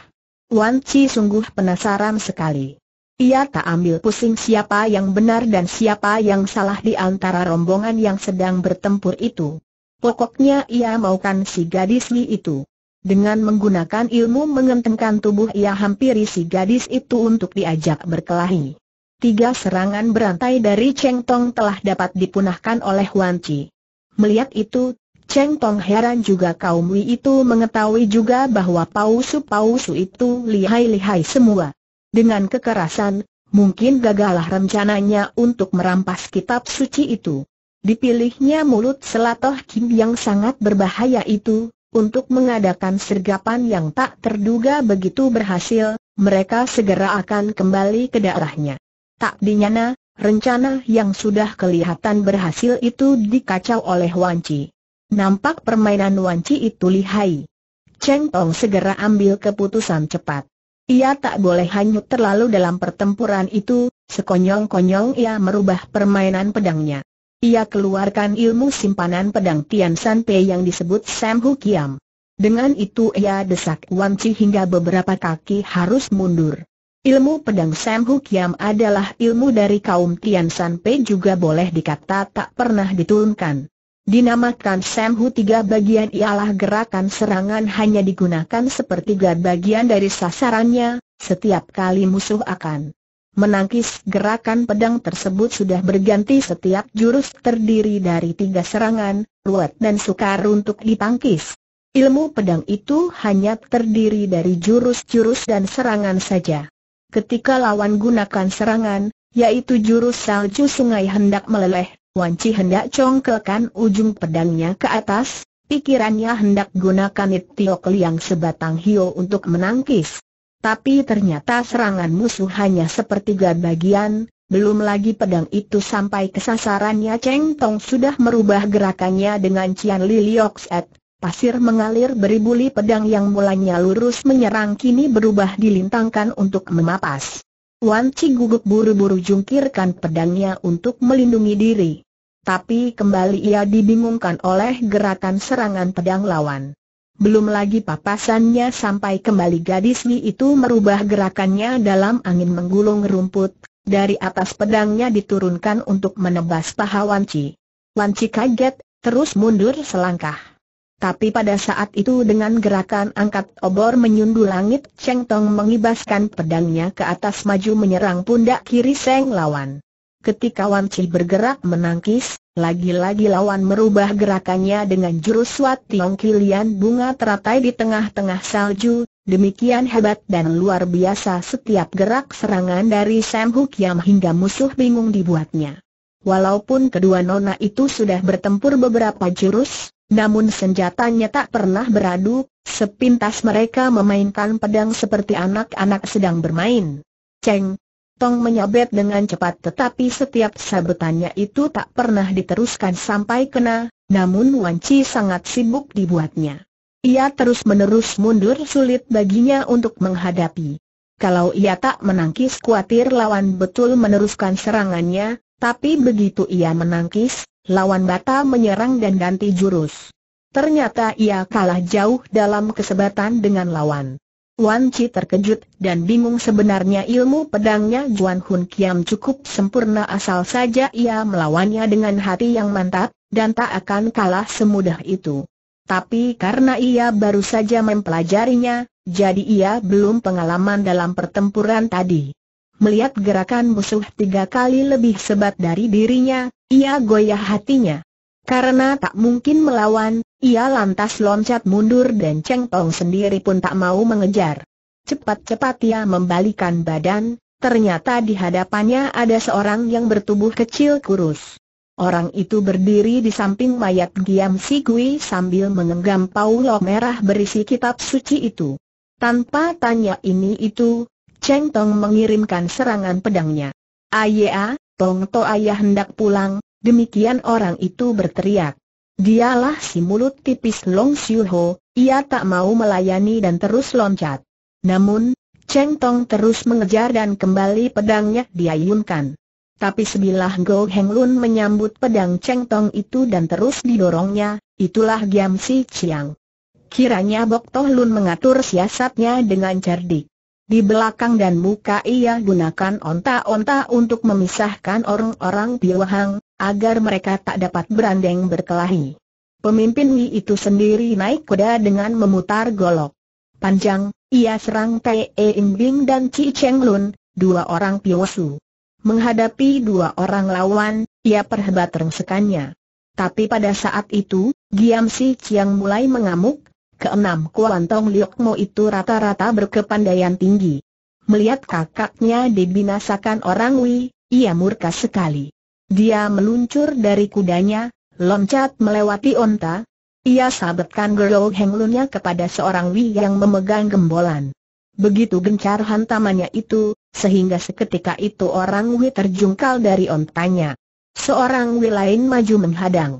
Wan Chi sungguh penasaran sekali. Ia tak ambil pusing siapa yang benar dan siapa yang salah di antara rombongan yang sedang bertempur itu. Pokoknya ia maukan si gadis Li itu. Dengan menggunakan ilmu mengentengkan tubuh ia hampiri si gadis itu untuk diajak berkelahi. Tiga serangan berantai dari Cheng Tong telah dapat dipunahkan oleh Wan Chi. Melihat itu, Cheng Tong heran juga kaum Wei itu mengetahui juga bahwa pausu-pausu itu lihai-lihai semua. Dengan kekerasan, mungkin gagalah rencananya untuk merampas kitab suci itu. Dipilihnya mulut selatoh Kim yang sangat berbahaya itu, untuk mengadakan sergapan yang tak terduga begitu berhasil, mereka segera akan kembali ke daerahnya. Tak dinyana, rencana yang sudah kelihatan berhasil itu dikacau oleh Wanci. Nampak permainan Wanci itu lihai. Cheng Tong segera ambil keputusan cepat. Ia tak boleh hanyut terlalu dalam pertempuran itu, sekonyong-konyong ia merubah permainan pedangnya. Ia keluarkan ilmu simpanan pedang Tian San Pei yang disebut Sam Hu Kiam. Dengan itu ia desak Wan Chi hingga beberapa kaki harus mundur. Ilmu pedang Sam Hu Kiam adalah ilmu dari kaum Tian San Pei juga boleh dikata tak pernah diturunkan. Dinamakan Sam Hu tiga bagian ialah gerakan serangan hanya digunakan sepertiga bagian dari sasarannya, setiap kali musuh akan Menangkis gerakan pedang tersebut sudah berganti setiap jurus terdiri dari tiga serangan, ruwet dan sukar untuk ditangkis. Ilmu pedang itu hanya terdiri dari jurus-jurus dan serangan saja. Ketika lawan gunakan serangan, yaitu jurus salju sungai hendak meleleh, Wanci hendak congkelkan ujung pedangnya ke atas, pikirannya hendak gunakan itiok Liang sebatang hio untuk menangkis. Tapi ternyata serangan musuh hanya sepertiga bagian, belum lagi pedang itu sampai ke sasarannya Cheng Tong sudah merubah gerakannya dengan Cian Li Liok Set. Pasir mengalir beribu beribuli pedang yang mulanya lurus menyerang kini berubah dilintangkan untuk memapas. Wan Chi gugup buru-buru jungkirkan pedangnya untuk melindungi diri. Tapi kembali ia dibingungkan oleh gerakan serangan pedang lawan. Belum lagi papasannya sampai kembali gadis Li itu merubah gerakannya dalam angin menggulung rumput, dari atas pedangnya diturunkan untuk menebas paha Wan Chi. Wan Chi kaget, terus mundur selangkah. Tapi pada saat itu dengan gerakan angkat obor menyundul langit, Cheng Tong mengibaskan pedangnya ke atas maju menyerang pundak kiri Seng Lawan. Ketika Wan Chi bergerak menangkis, lagi-lagi lawan merubah gerakannya dengan jurus Wat Tiong Kilian bunga teratai di tengah-tengah salju, demikian hebat dan luar biasa setiap gerak serangan dari Sam Huk Yam hingga musuh bingung dibuatnya. Walaupun kedua nona itu sudah bertempur beberapa jurus, namun senjatanya tak pernah beradu, sepintas mereka memainkan pedang seperti anak-anak sedang bermain. Ceng, Tong menyabet dengan cepat tetapi setiap sabetannya itu tak pernah diteruskan sampai kena, namun Wan Chi sangat sibuk dibuatnya. Ia terus-menerus mundur sulit baginya untuk menghadapi. Kalau ia tak menangkis khawatir lawan betul meneruskan serangannya, tapi begitu ia menangkis, lawan bata menyerang dan ganti jurus. Ternyata ia kalah jauh dalam kesebatan dengan lawan. Wan Chi terkejut dan bingung sebenarnya ilmu pedangnya Juan Hun Kiam cukup sempurna asal saja ia melawannya dengan hati yang mantap, dan tak akan kalah semudah itu. Tapi karena ia baru saja mempelajarinya, jadi ia belum pengalaman dalam pertempuran tadi. Melihat gerakan musuh tiga kali lebih sebat dari dirinya, ia goyah hatinya. Karena tak mungkin melawan, ia lantas loncat mundur dan Cheng Tong sendiri pun tak mau mengejar. Cepat-cepat ia membalikan badan, ternyata di hadapannya ada seorang yang bertubuh kecil kurus. Orang itu berdiri di samping mayat Giam Si Gui sambil mengenggam paulo merah berisi kitab suci itu. Tanpa tanya ini itu, Cheng Tong mengirimkan serangan pedangnya. Ayah, Tong To Ayah hendak pulang, demikian orang itu berteriak. Dialah si mulut tipis Long Siu Ho, ia tak mau melayani dan terus loncat. Namun, Cheng Tong terus mengejar dan kembali pedangnya diayunkan. Tapi sebilah Go Heng Lun menyambut pedang Cheng Tong itu dan terus didorongnya, itulah Giam Si Chiang. Kiranya Bok Toh Lun mengatur siasatnya dengan cerdik. Di belakang dan muka ia gunakan onta-onta untuk memisahkan orang-orang Hang agar mereka tak dapat berandeng berkelahi. Pemimpin Wi itu sendiri naik kuda dengan memutar golok. Panjang, ia serang Tae Bing dan Ci Cheng Lun, dua orang Su. Menghadapi dua orang lawan, ia perhebat rengsekannya. Tapi pada saat itu, Giam Si Chiang mulai mengamuk, keenam Kuantong Liok Mo itu rata-rata berkepandaian tinggi. Melihat kakaknya dibinasakan orang Wi, ia murka sekali. Dia meluncur dari kudanya, loncat melewati onta. Ia sabetkan Gerlo Henglunnya kepada seorang Wi yang memegang gembolan. Begitu gencar hantamannya itu, sehingga seketika itu orang Wi terjungkal dari ontanya. Seorang Wi lain maju menghadang.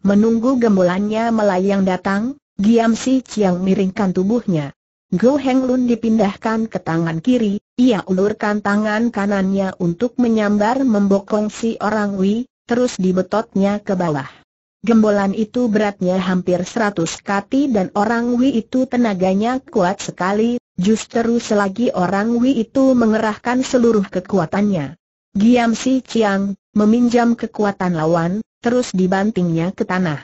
Menunggu gembolannya melayang datang, Giam Si Chiang miringkan tubuhnya. Go Heng Lun dipindahkan ke tangan kiri, ia ulurkan tangan kanannya untuk menyambar membokong si orang Wi, terus dibetotnya ke bawah. Gembolan itu beratnya hampir seratus kati dan orang Wi itu tenaganya kuat sekali, justru selagi orang Wi itu mengerahkan seluruh kekuatannya. Giam si Chiang, meminjam kekuatan lawan, terus dibantingnya ke tanah.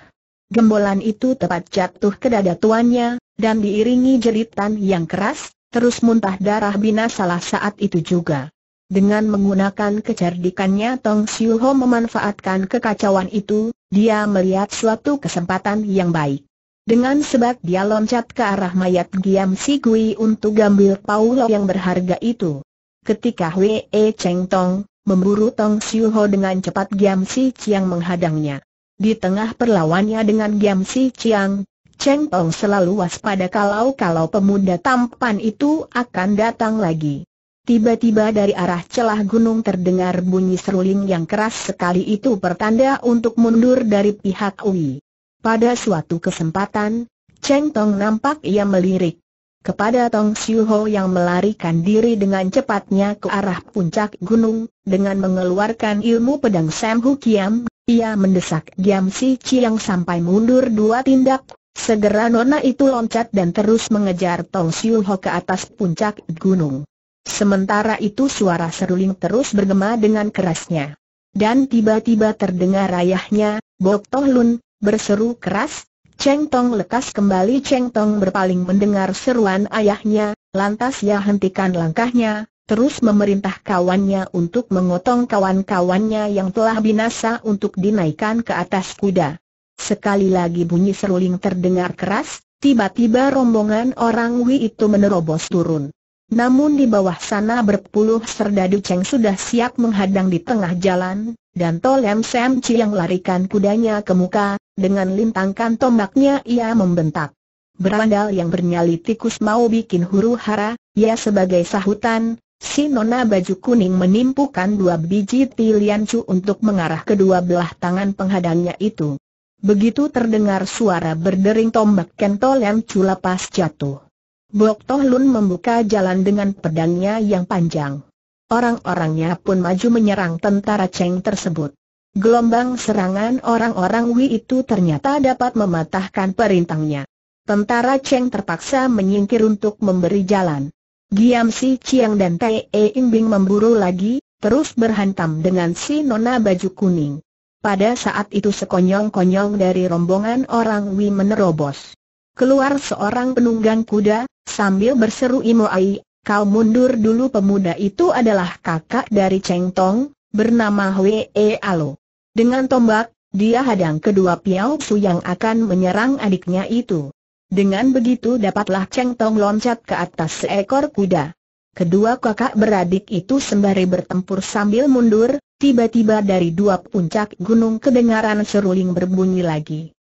Gembolan itu tepat jatuh ke dada tuannya, dan diiringi jeritan yang keras, terus muntah darah binasalah saat itu juga. Dengan menggunakan kecerdikannya Tong Siu Ho memanfaatkan kekacauan itu, dia melihat suatu kesempatan yang baik. Dengan sebab dia loncat ke arah mayat Giam Si Gui untuk gambil Paulo yang berharga itu. Ketika Wei e Cheng Tong memburu Tong Siu Ho dengan cepat Giam Si Chiang menghadangnya. Di tengah perlawannya dengan Giam Si Chiang, Cheng Tong selalu waspada kalau-kalau pemuda tampan itu akan datang lagi. Tiba-tiba dari arah celah gunung terdengar bunyi seruling yang keras sekali itu pertanda untuk mundur dari pihak Ui. Pada suatu kesempatan, Cheng Tong nampak ia melirik kepada Tong Siu Ho yang melarikan diri dengan cepatnya ke arah puncak gunung, dengan mengeluarkan ilmu pedang Sam Hu Kiam, ia mendesak Giam Si Chiang sampai mundur dua tindak, Segera nona itu loncat dan terus mengejar Tong Siu ke atas puncak gunung. Sementara itu suara seruling terus bergema dengan kerasnya. Dan tiba-tiba terdengar ayahnya, Bok Toh Lun, berseru keras, Cheng Tong lekas kembali Cheng Tong berpaling mendengar seruan ayahnya, lantas ia ya, hentikan langkahnya, terus memerintah kawannya untuk mengotong kawan-kawannya yang telah binasa untuk dinaikkan ke atas kuda. Sekali lagi bunyi seruling terdengar keras, tiba-tiba rombongan orang Wi itu menerobos turun. Namun di bawah sana berpuluh serdadu Cheng sudah siap menghadang di tengah jalan, dan Tolem Sam Chi yang larikan kudanya ke muka, dengan lintangkan tombaknya ia membentak. Berandal yang bernyali tikus mau bikin huru hara, ya sebagai sahutan, si nona baju kuning menimpukan dua biji tilian cu untuk mengarah kedua belah tangan penghadangnya itu. Begitu terdengar suara berdering tombak Kentol kentolan pas jatuh. Bok Toh Lun membuka jalan dengan pedangnya yang panjang. Orang-orangnya pun maju menyerang tentara Cheng tersebut. Gelombang serangan orang-orang Wei itu ternyata dapat mematahkan perintangnya. Tentara Cheng terpaksa menyingkir untuk memberi jalan. Giam Si Chiang dan Tae Bing memburu lagi, terus berhantam dengan si nona baju kuning. Pada saat itu sekonyong-konyong dari rombongan orang Wi menerobos. Keluar seorang penunggang kuda, sambil berseru Imoai, kau mundur dulu pemuda itu adalah kakak dari Cheng Tong, bernama Hwe E Alo. Dengan tombak, dia hadang kedua Piao Su yang akan menyerang adiknya itu. Dengan begitu dapatlah Cheng Tong loncat ke atas seekor kuda. Kedua kakak beradik itu sembari bertempur sambil mundur, tiba-tiba dari dua puncak gunung kedengaran seruling berbunyi lagi.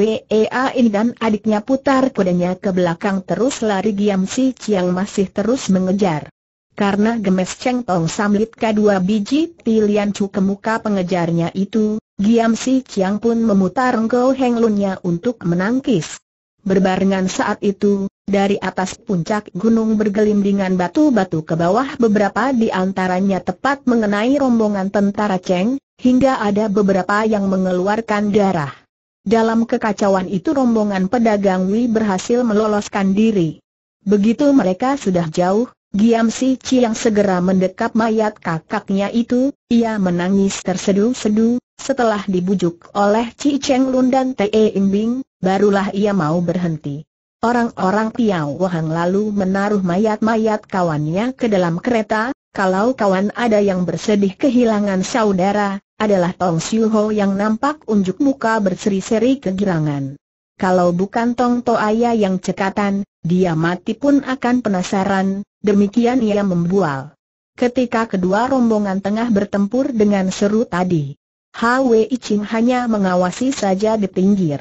In dan adiknya putar kudanya ke belakang terus lari Giam Si Chiang masih terus mengejar. Karena gemes Cheng Tong samlit kedua biji pilihan cu ke muka pengejarnya itu, Giam Si Chiang pun memutar Ngo Heng Lunnya untuk menangkis. Berbarengan saat itu, dari atas puncak gunung bergelindingan batu-batu ke bawah beberapa di antaranya tepat mengenai rombongan tentara Cheng, hingga ada beberapa yang mengeluarkan darah. Dalam kekacauan itu rombongan pedagang Wei berhasil meloloskan diri. Begitu mereka sudah jauh, Giam Si yang segera mendekap mayat kakaknya itu, ia menangis tersedu-sedu, setelah dibujuk oleh Ci Cheng Lun dan Te Bing, barulah ia mau berhenti. Orang-orang Wahang lalu menaruh mayat-mayat kawannya ke dalam kereta, kalau kawan ada yang bersedih kehilangan saudara, adalah Tong Siu Ho yang nampak unjuk muka berseri-seri kegirangan. Kalau bukan Tong Toaya yang cekatan, dia mati pun akan penasaran, demikian ia membual. Ketika kedua rombongan tengah bertempur dengan seru tadi, Hwi Ching hanya mengawasi saja di pinggir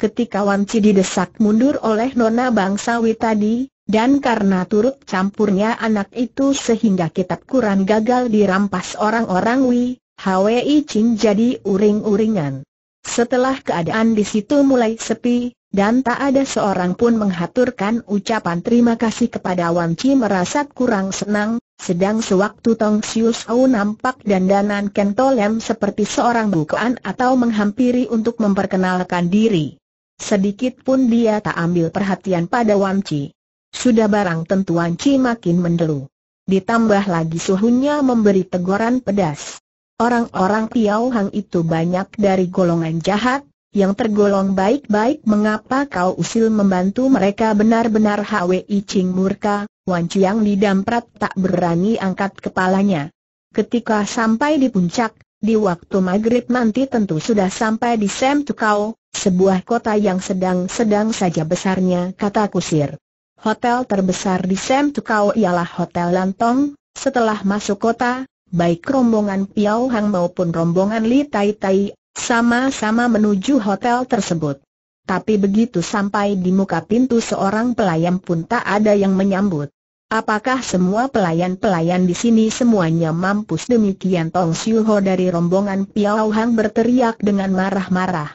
ketika Wan Ci didesak mundur oleh Nona Bangsawi tadi, dan karena turut campurnya anak itu sehingga kitab Quran gagal dirampas orang-orang Wi, Hwi Chin jadi uring-uringan. Setelah keadaan di situ mulai sepi, dan tak ada seorang pun menghaturkan ucapan terima kasih kepada Wan Chi merasa kurang senang, sedang sewaktu Tong Siu Sau nampak dandanan Lem seperti seorang bukaan atau menghampiri untuk memperkenalkan diri. Sedikit pun dia tak ambil perhatian pada Wan Chi. Sudah barang tentu Wan Chi makin menderu. Ditambah lagi suhunya memberi teguran pedas. Orang-orang Piau Hang itu banyak dari golongan jahat, yang tergolong baik-baik mengapa kau usil membantu mereka benar-benar Hwi Ching murka, Wan Chiang didamprat tak berani angkat kepalanya. Ketika sampai di puncak, di waktu maghrib nanti tentu sudah sampai di Sam Tukau, sebuah kota yang sedang-sedang saja besarnya kata kusir. Hotel terbesar di Sam Tukau ialah Hotel Lantong, setelah masuk kota, baik rombongan Piau Hang maupun rombongan Li Tai Tai, sama-sama menuju hotel tersebut. Tapi begitu sampai di muka pintu seorang pelayan pun tak ada yang menyambut. Apakah semua pelayan-pelayan di sini semuanya mampus demikian Tong Siu Ho dari rombongan Piao Hang berteriak dengan marah-marah.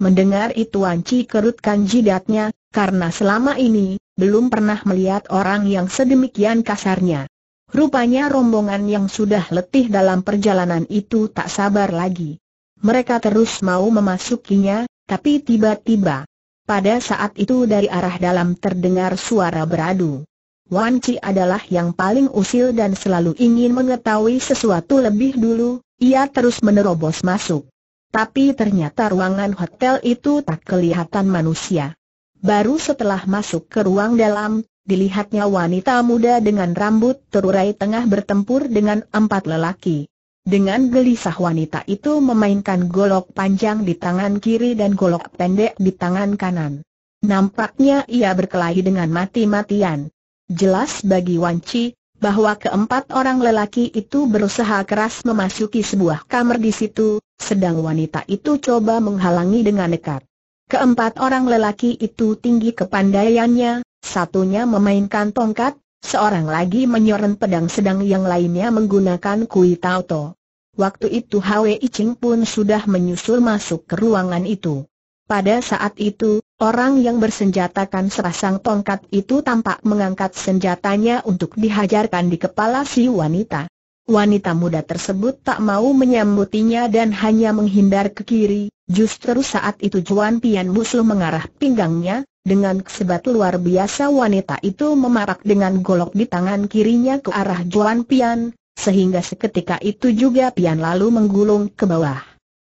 Mendengar itu Wan kerutkan jidatnya, karena selama ini, belum pernah melihat orang yang sedemikian kasarnya. Rupanya rombongan yang sudah letih dalam perjalanan itu tak sabar lagi. Mereka terus mau memasukinya, tapi tiba-tiba. Pada saat itu dari arah dalam terdengar suara beradu. Wan Chi adalah yang paling usil dan selalu ingin mengetahui sesuatu lebih dulu, ia terus menerobos masuk. Tapi ternyata ruangan hotel itu tak kelihatan manusia. Baru setelah masuk ke ruang dalam, dilihatnya wanita muda dengan rambut terurai tengah bertempur dengan empat lelaki. Dengan gelisah wanita itu memainkan golok panjang di tangan kiri dan golok pendek di tangan kanan. Nampaknya ia berkelahi dengan mati-matian. Jelas bagi Wan Chi, bahwa keempat orang lelaki itu berusaha keras memasuki sebuah kamar di situ, sedang wanita itu coba menghalangi dengan dekat. Keempat orang lelaki itu tinggi kepandaiannya, satunya memainkan tongkat, seorang lagi menyoren pedang sedang yang lainnya menggunakan kui tauto. Waktu itu Hwi Ching pun sudah menyusul masuk ke ruangan itu. Pada saat itu, orang yang bersenjatakan serasang tongkat itu tampak mengangkat senjatanya untuk dihajarkan di kepala si wanita. Wanita muda tersebut tak mau menyambutinya dan hanya menghindar ke kiri, justru saat itu Juan Pian musuh mengarah pinggangnya, dengan sebat luar biasa wanita itu memarak dengan golok di tangan kirinya ke arah Juan Pian, sehingga seketika itu juga Pian lalu menggulung ke bawah.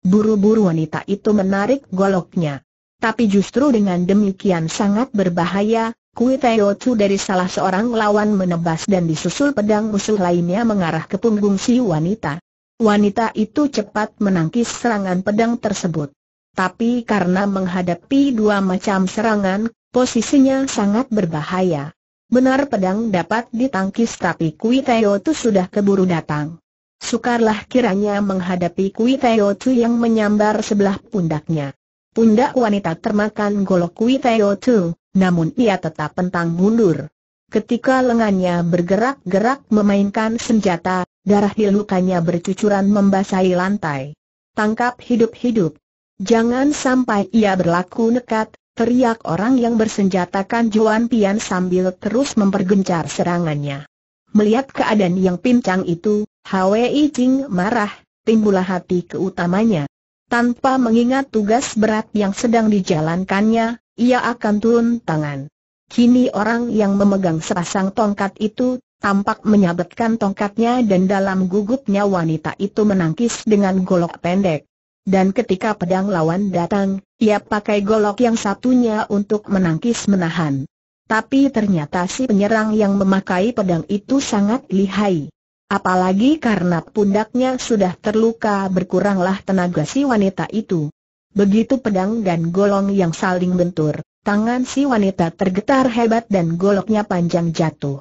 Buru-buru wanita itu menarik goloknya. Tapi justru dengan demikian sangat berbahaya, Kui Chu dari salah seorang lawan menebas dan disusul pedang musuh lainnya mengarah ke punggung si wanita. Wanita itu cepat menangkis serangan pedang tersebut. Tapi karena menghadapi dua macam serangan, posisinya sangat berbahaya. Benar pedang dapat ditangkis tapi Kui Chu sudah keburu datang. Sukarlah kiranya menghadapi Kui Teo Chu yang menyambar sebelah pundaknya. Pundak wanita termakan golok Kui Teo Chu, namun ia tetap pentang mundur. Ketika lengannya bergerak-gerak memainkan senjata, darah di lukanya bercucuran membasahi lantai. Tangkap hidup-hidup. Jangan sampai ia berlaku nekat, teriak orang yang bersenjatakan Juan Pian sambil terus mempergencar serangannya. Melihat keadaan yang pincang itu, Hwi Ching marah, timbullah hati keutamanya. Tanpa mengingat tugas berat yang sedang dijalankannya, ia akan turun tangan. Kini orang yang memegang sepasang tongkat itu tampak menyabetkan tongkatnya dan dalam gugupnya wanita itu menangkis dengan golok pendek. Dan ketika pedang lawan datang, ia pakai golok yang satunya untuk menangkis menahan. Tapi ternyata si penyerang yang memakai pedang itu sangat lihai. Apalagi karena pundaknya sudah terluka berkuranglah tenaga si wanita itu. Begitu pedang dan golong yang saling bentur, tangan si wanita tergetar hebat dan goloknya panjang jatuh.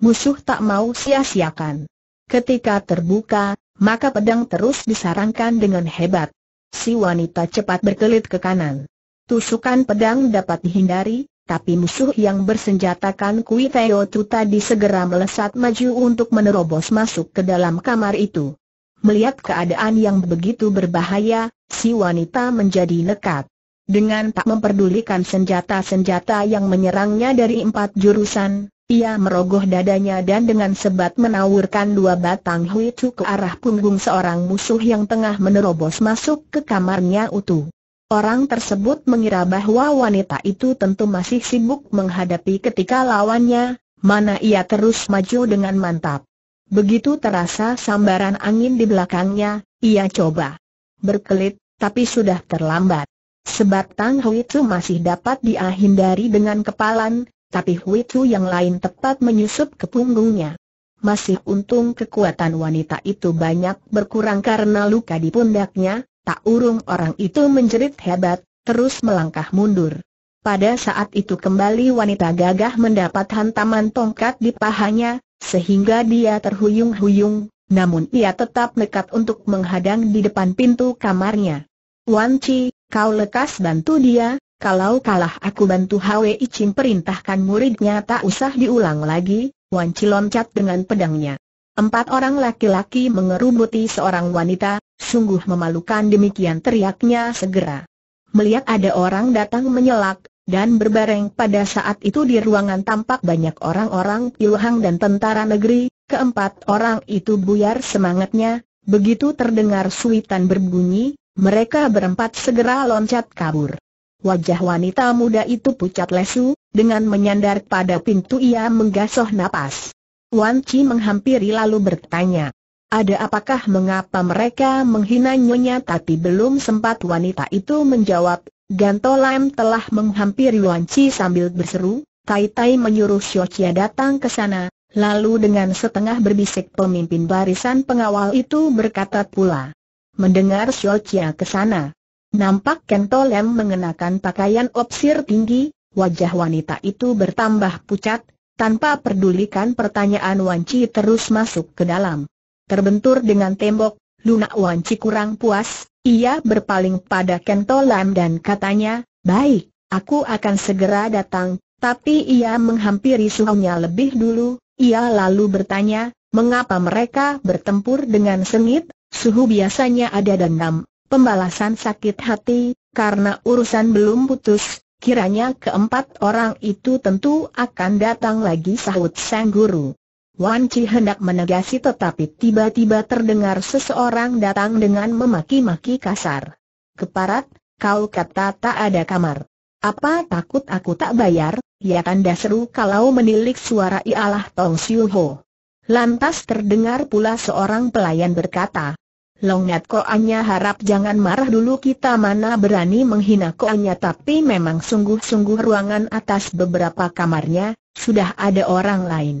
Musuh tak mau sia-siakan. Ketika terbuka, maka pedang terus disarangkan dengan hebat. Si wanita cepat berkelit ke kanan. Tusukan pedang dapat dihindari, tapi musuh yang bersenjatakan Kui Teo Tu tadi segera melesat maju untuk menerobos masuk ke dalam kamar itu. Melihat keadaan yang begitu berbahaya, si wanita menjadi nekat. Dengan tak memperdulikan senjata-senjata yang menyerangnya dari empat jurusan, ia merogoh dadanya dan dengan sebat menawurkan dua batang hui ke arah punggung seorang musuh yang tengah menerobos masuk ke kamarnya utuh. Orang tersebut mengira bahwa wanita itu tentu masih sibuk menghadapi ketika lawannya, mana ia terus maju dengan mantap. Begitu terasa sambaran angin di belakangnya, ia coba berkelit, tapi sudah terlambat. Sebab Sebatang Huitu masih dapat diahindari dengan kepalan, tapi Huitu yang lain tepat menyusup ke punggungnya. Masih untung kekuatan wanita itu banyak berkurang karena luka di pundaknya, Tak urung orang itu menjerit hebat, terus melangkah mundur. Pada saat itu kembali wanita gagah mendapat hantaman tongkat di pahanya, sehingga dia terhuyung-huyung, namun ia tetap nekat untuk menghadang di depan pintu kamarnya. Wan Chi, kau lekas bantu dia, kalau kalah aku bantu Hwi Ching perintahkan muridnya tak usah diulang lagi, Wan Chi loncat dengan pedangnya. Empat orang laki-laki mengerumuti seorang wanita, Sungguh memalukan demikian teriaknya segera. Melihat ada orang datang menyelak, dan berbareng pada saat itu di ruangan tampak banyak orang-orang piluhang dan tentara negeri, keempat orang itu buyar semangatnya, begitu terdengar suitan berbunyi, mereka berempat segera loncat kabur. Wajah wanita muda itu pucat lesu, dengan menyandar pada pintu ia menggasoh napas. Wan Chi menghampiri lalu bertanya, ada apakah mengapa mereka menghina Nyonya Tapi belum sempat wanita itu menjawab, Gantolam telah menghampiri Wanci sambil berseru, Tai Tai menyuruh Xiochia datang ke sana, lalu dengan setengah berbisik pemimpin barisan pengawal itu berkata pula. Mendengar Xiochia ke sana, nampak Gantolem mengenakan pakaian opsir tinggi, wajah wanita itu bertambah pucat, tanpa pedulikan pertanyaan Wanci terus masuk ke dalam terbentur dengan tembok, Luna Wanci kurang puas, ia berpaling pada Kento Lam dan katanya, baik, aku akan segera datang, tapi ia menghampiri suhunya lebih dulu, ia lalu bertanya, mengapa mereka bertempur dengan sengit, suhu biasanya ada dendam, pembalasan sakit hati, karena urusan belum putus, kiranya keempat orang itu tentu akan datang lagi sahut sang guru. Wan Chi hendak menegasi tetapi tiba-tiba terdengar seseorang datang dengan memaki-maki kasar. Keparat, kau kata tak ada kamar. Apa takut aku tak bayar? Ya kan seru kalau menilik suara ialah Tong Siu Ho. Lantas terdengar pula seorang pelayan berkata, Longnat koanya harap jangan marah dulu kita mana berani menghina koanya tapi memang sungguh-sungguh ruangan atas beberapa kamarnya, sudah ada orang lain.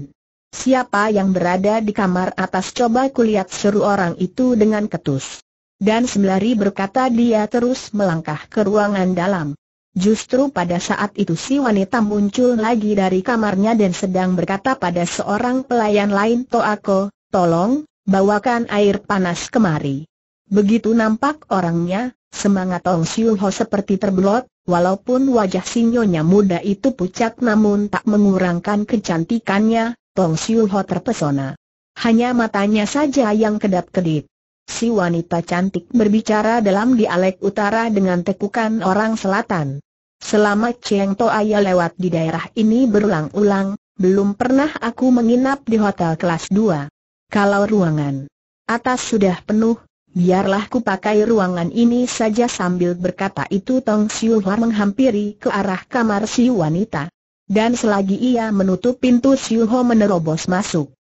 Siapa yang berada di kamar atas coba kulihat seru orang itu dengan ketus. Dan sembari berkata dia terus melangkah ke ruangan dalam. Justru pada saat itu si wanita muncul lagi dari kamarnya dan sedang berkata pada seorang pelayan lain Toako, tolong, bawakan air panas kemari. Begitu nampak orangnya, semangat Ong Siu Ho seperti terbelot, walaupun wajah sinyonya muda itu pucat namun tak mengurangkan kecantikannya, Tong Siu terpesona. Hanya matanya saja yang kedap-kedip. Si wanita cantik berbicara dalam dialek utara dengan tekukan orang selatan. Selama Cheng Toaya lewat di daerah ini berulang-ulang, belum pernah aku menginap di hotel kelas 2. Kalau ruangan atas sudah penuh, biarlah ku pakai ruangan ini saja sambil berkata itu Tong Siu menghampiri ke arah kamar si wanita dan selagi ia menutup pintu Siu Ho menerobos masuk.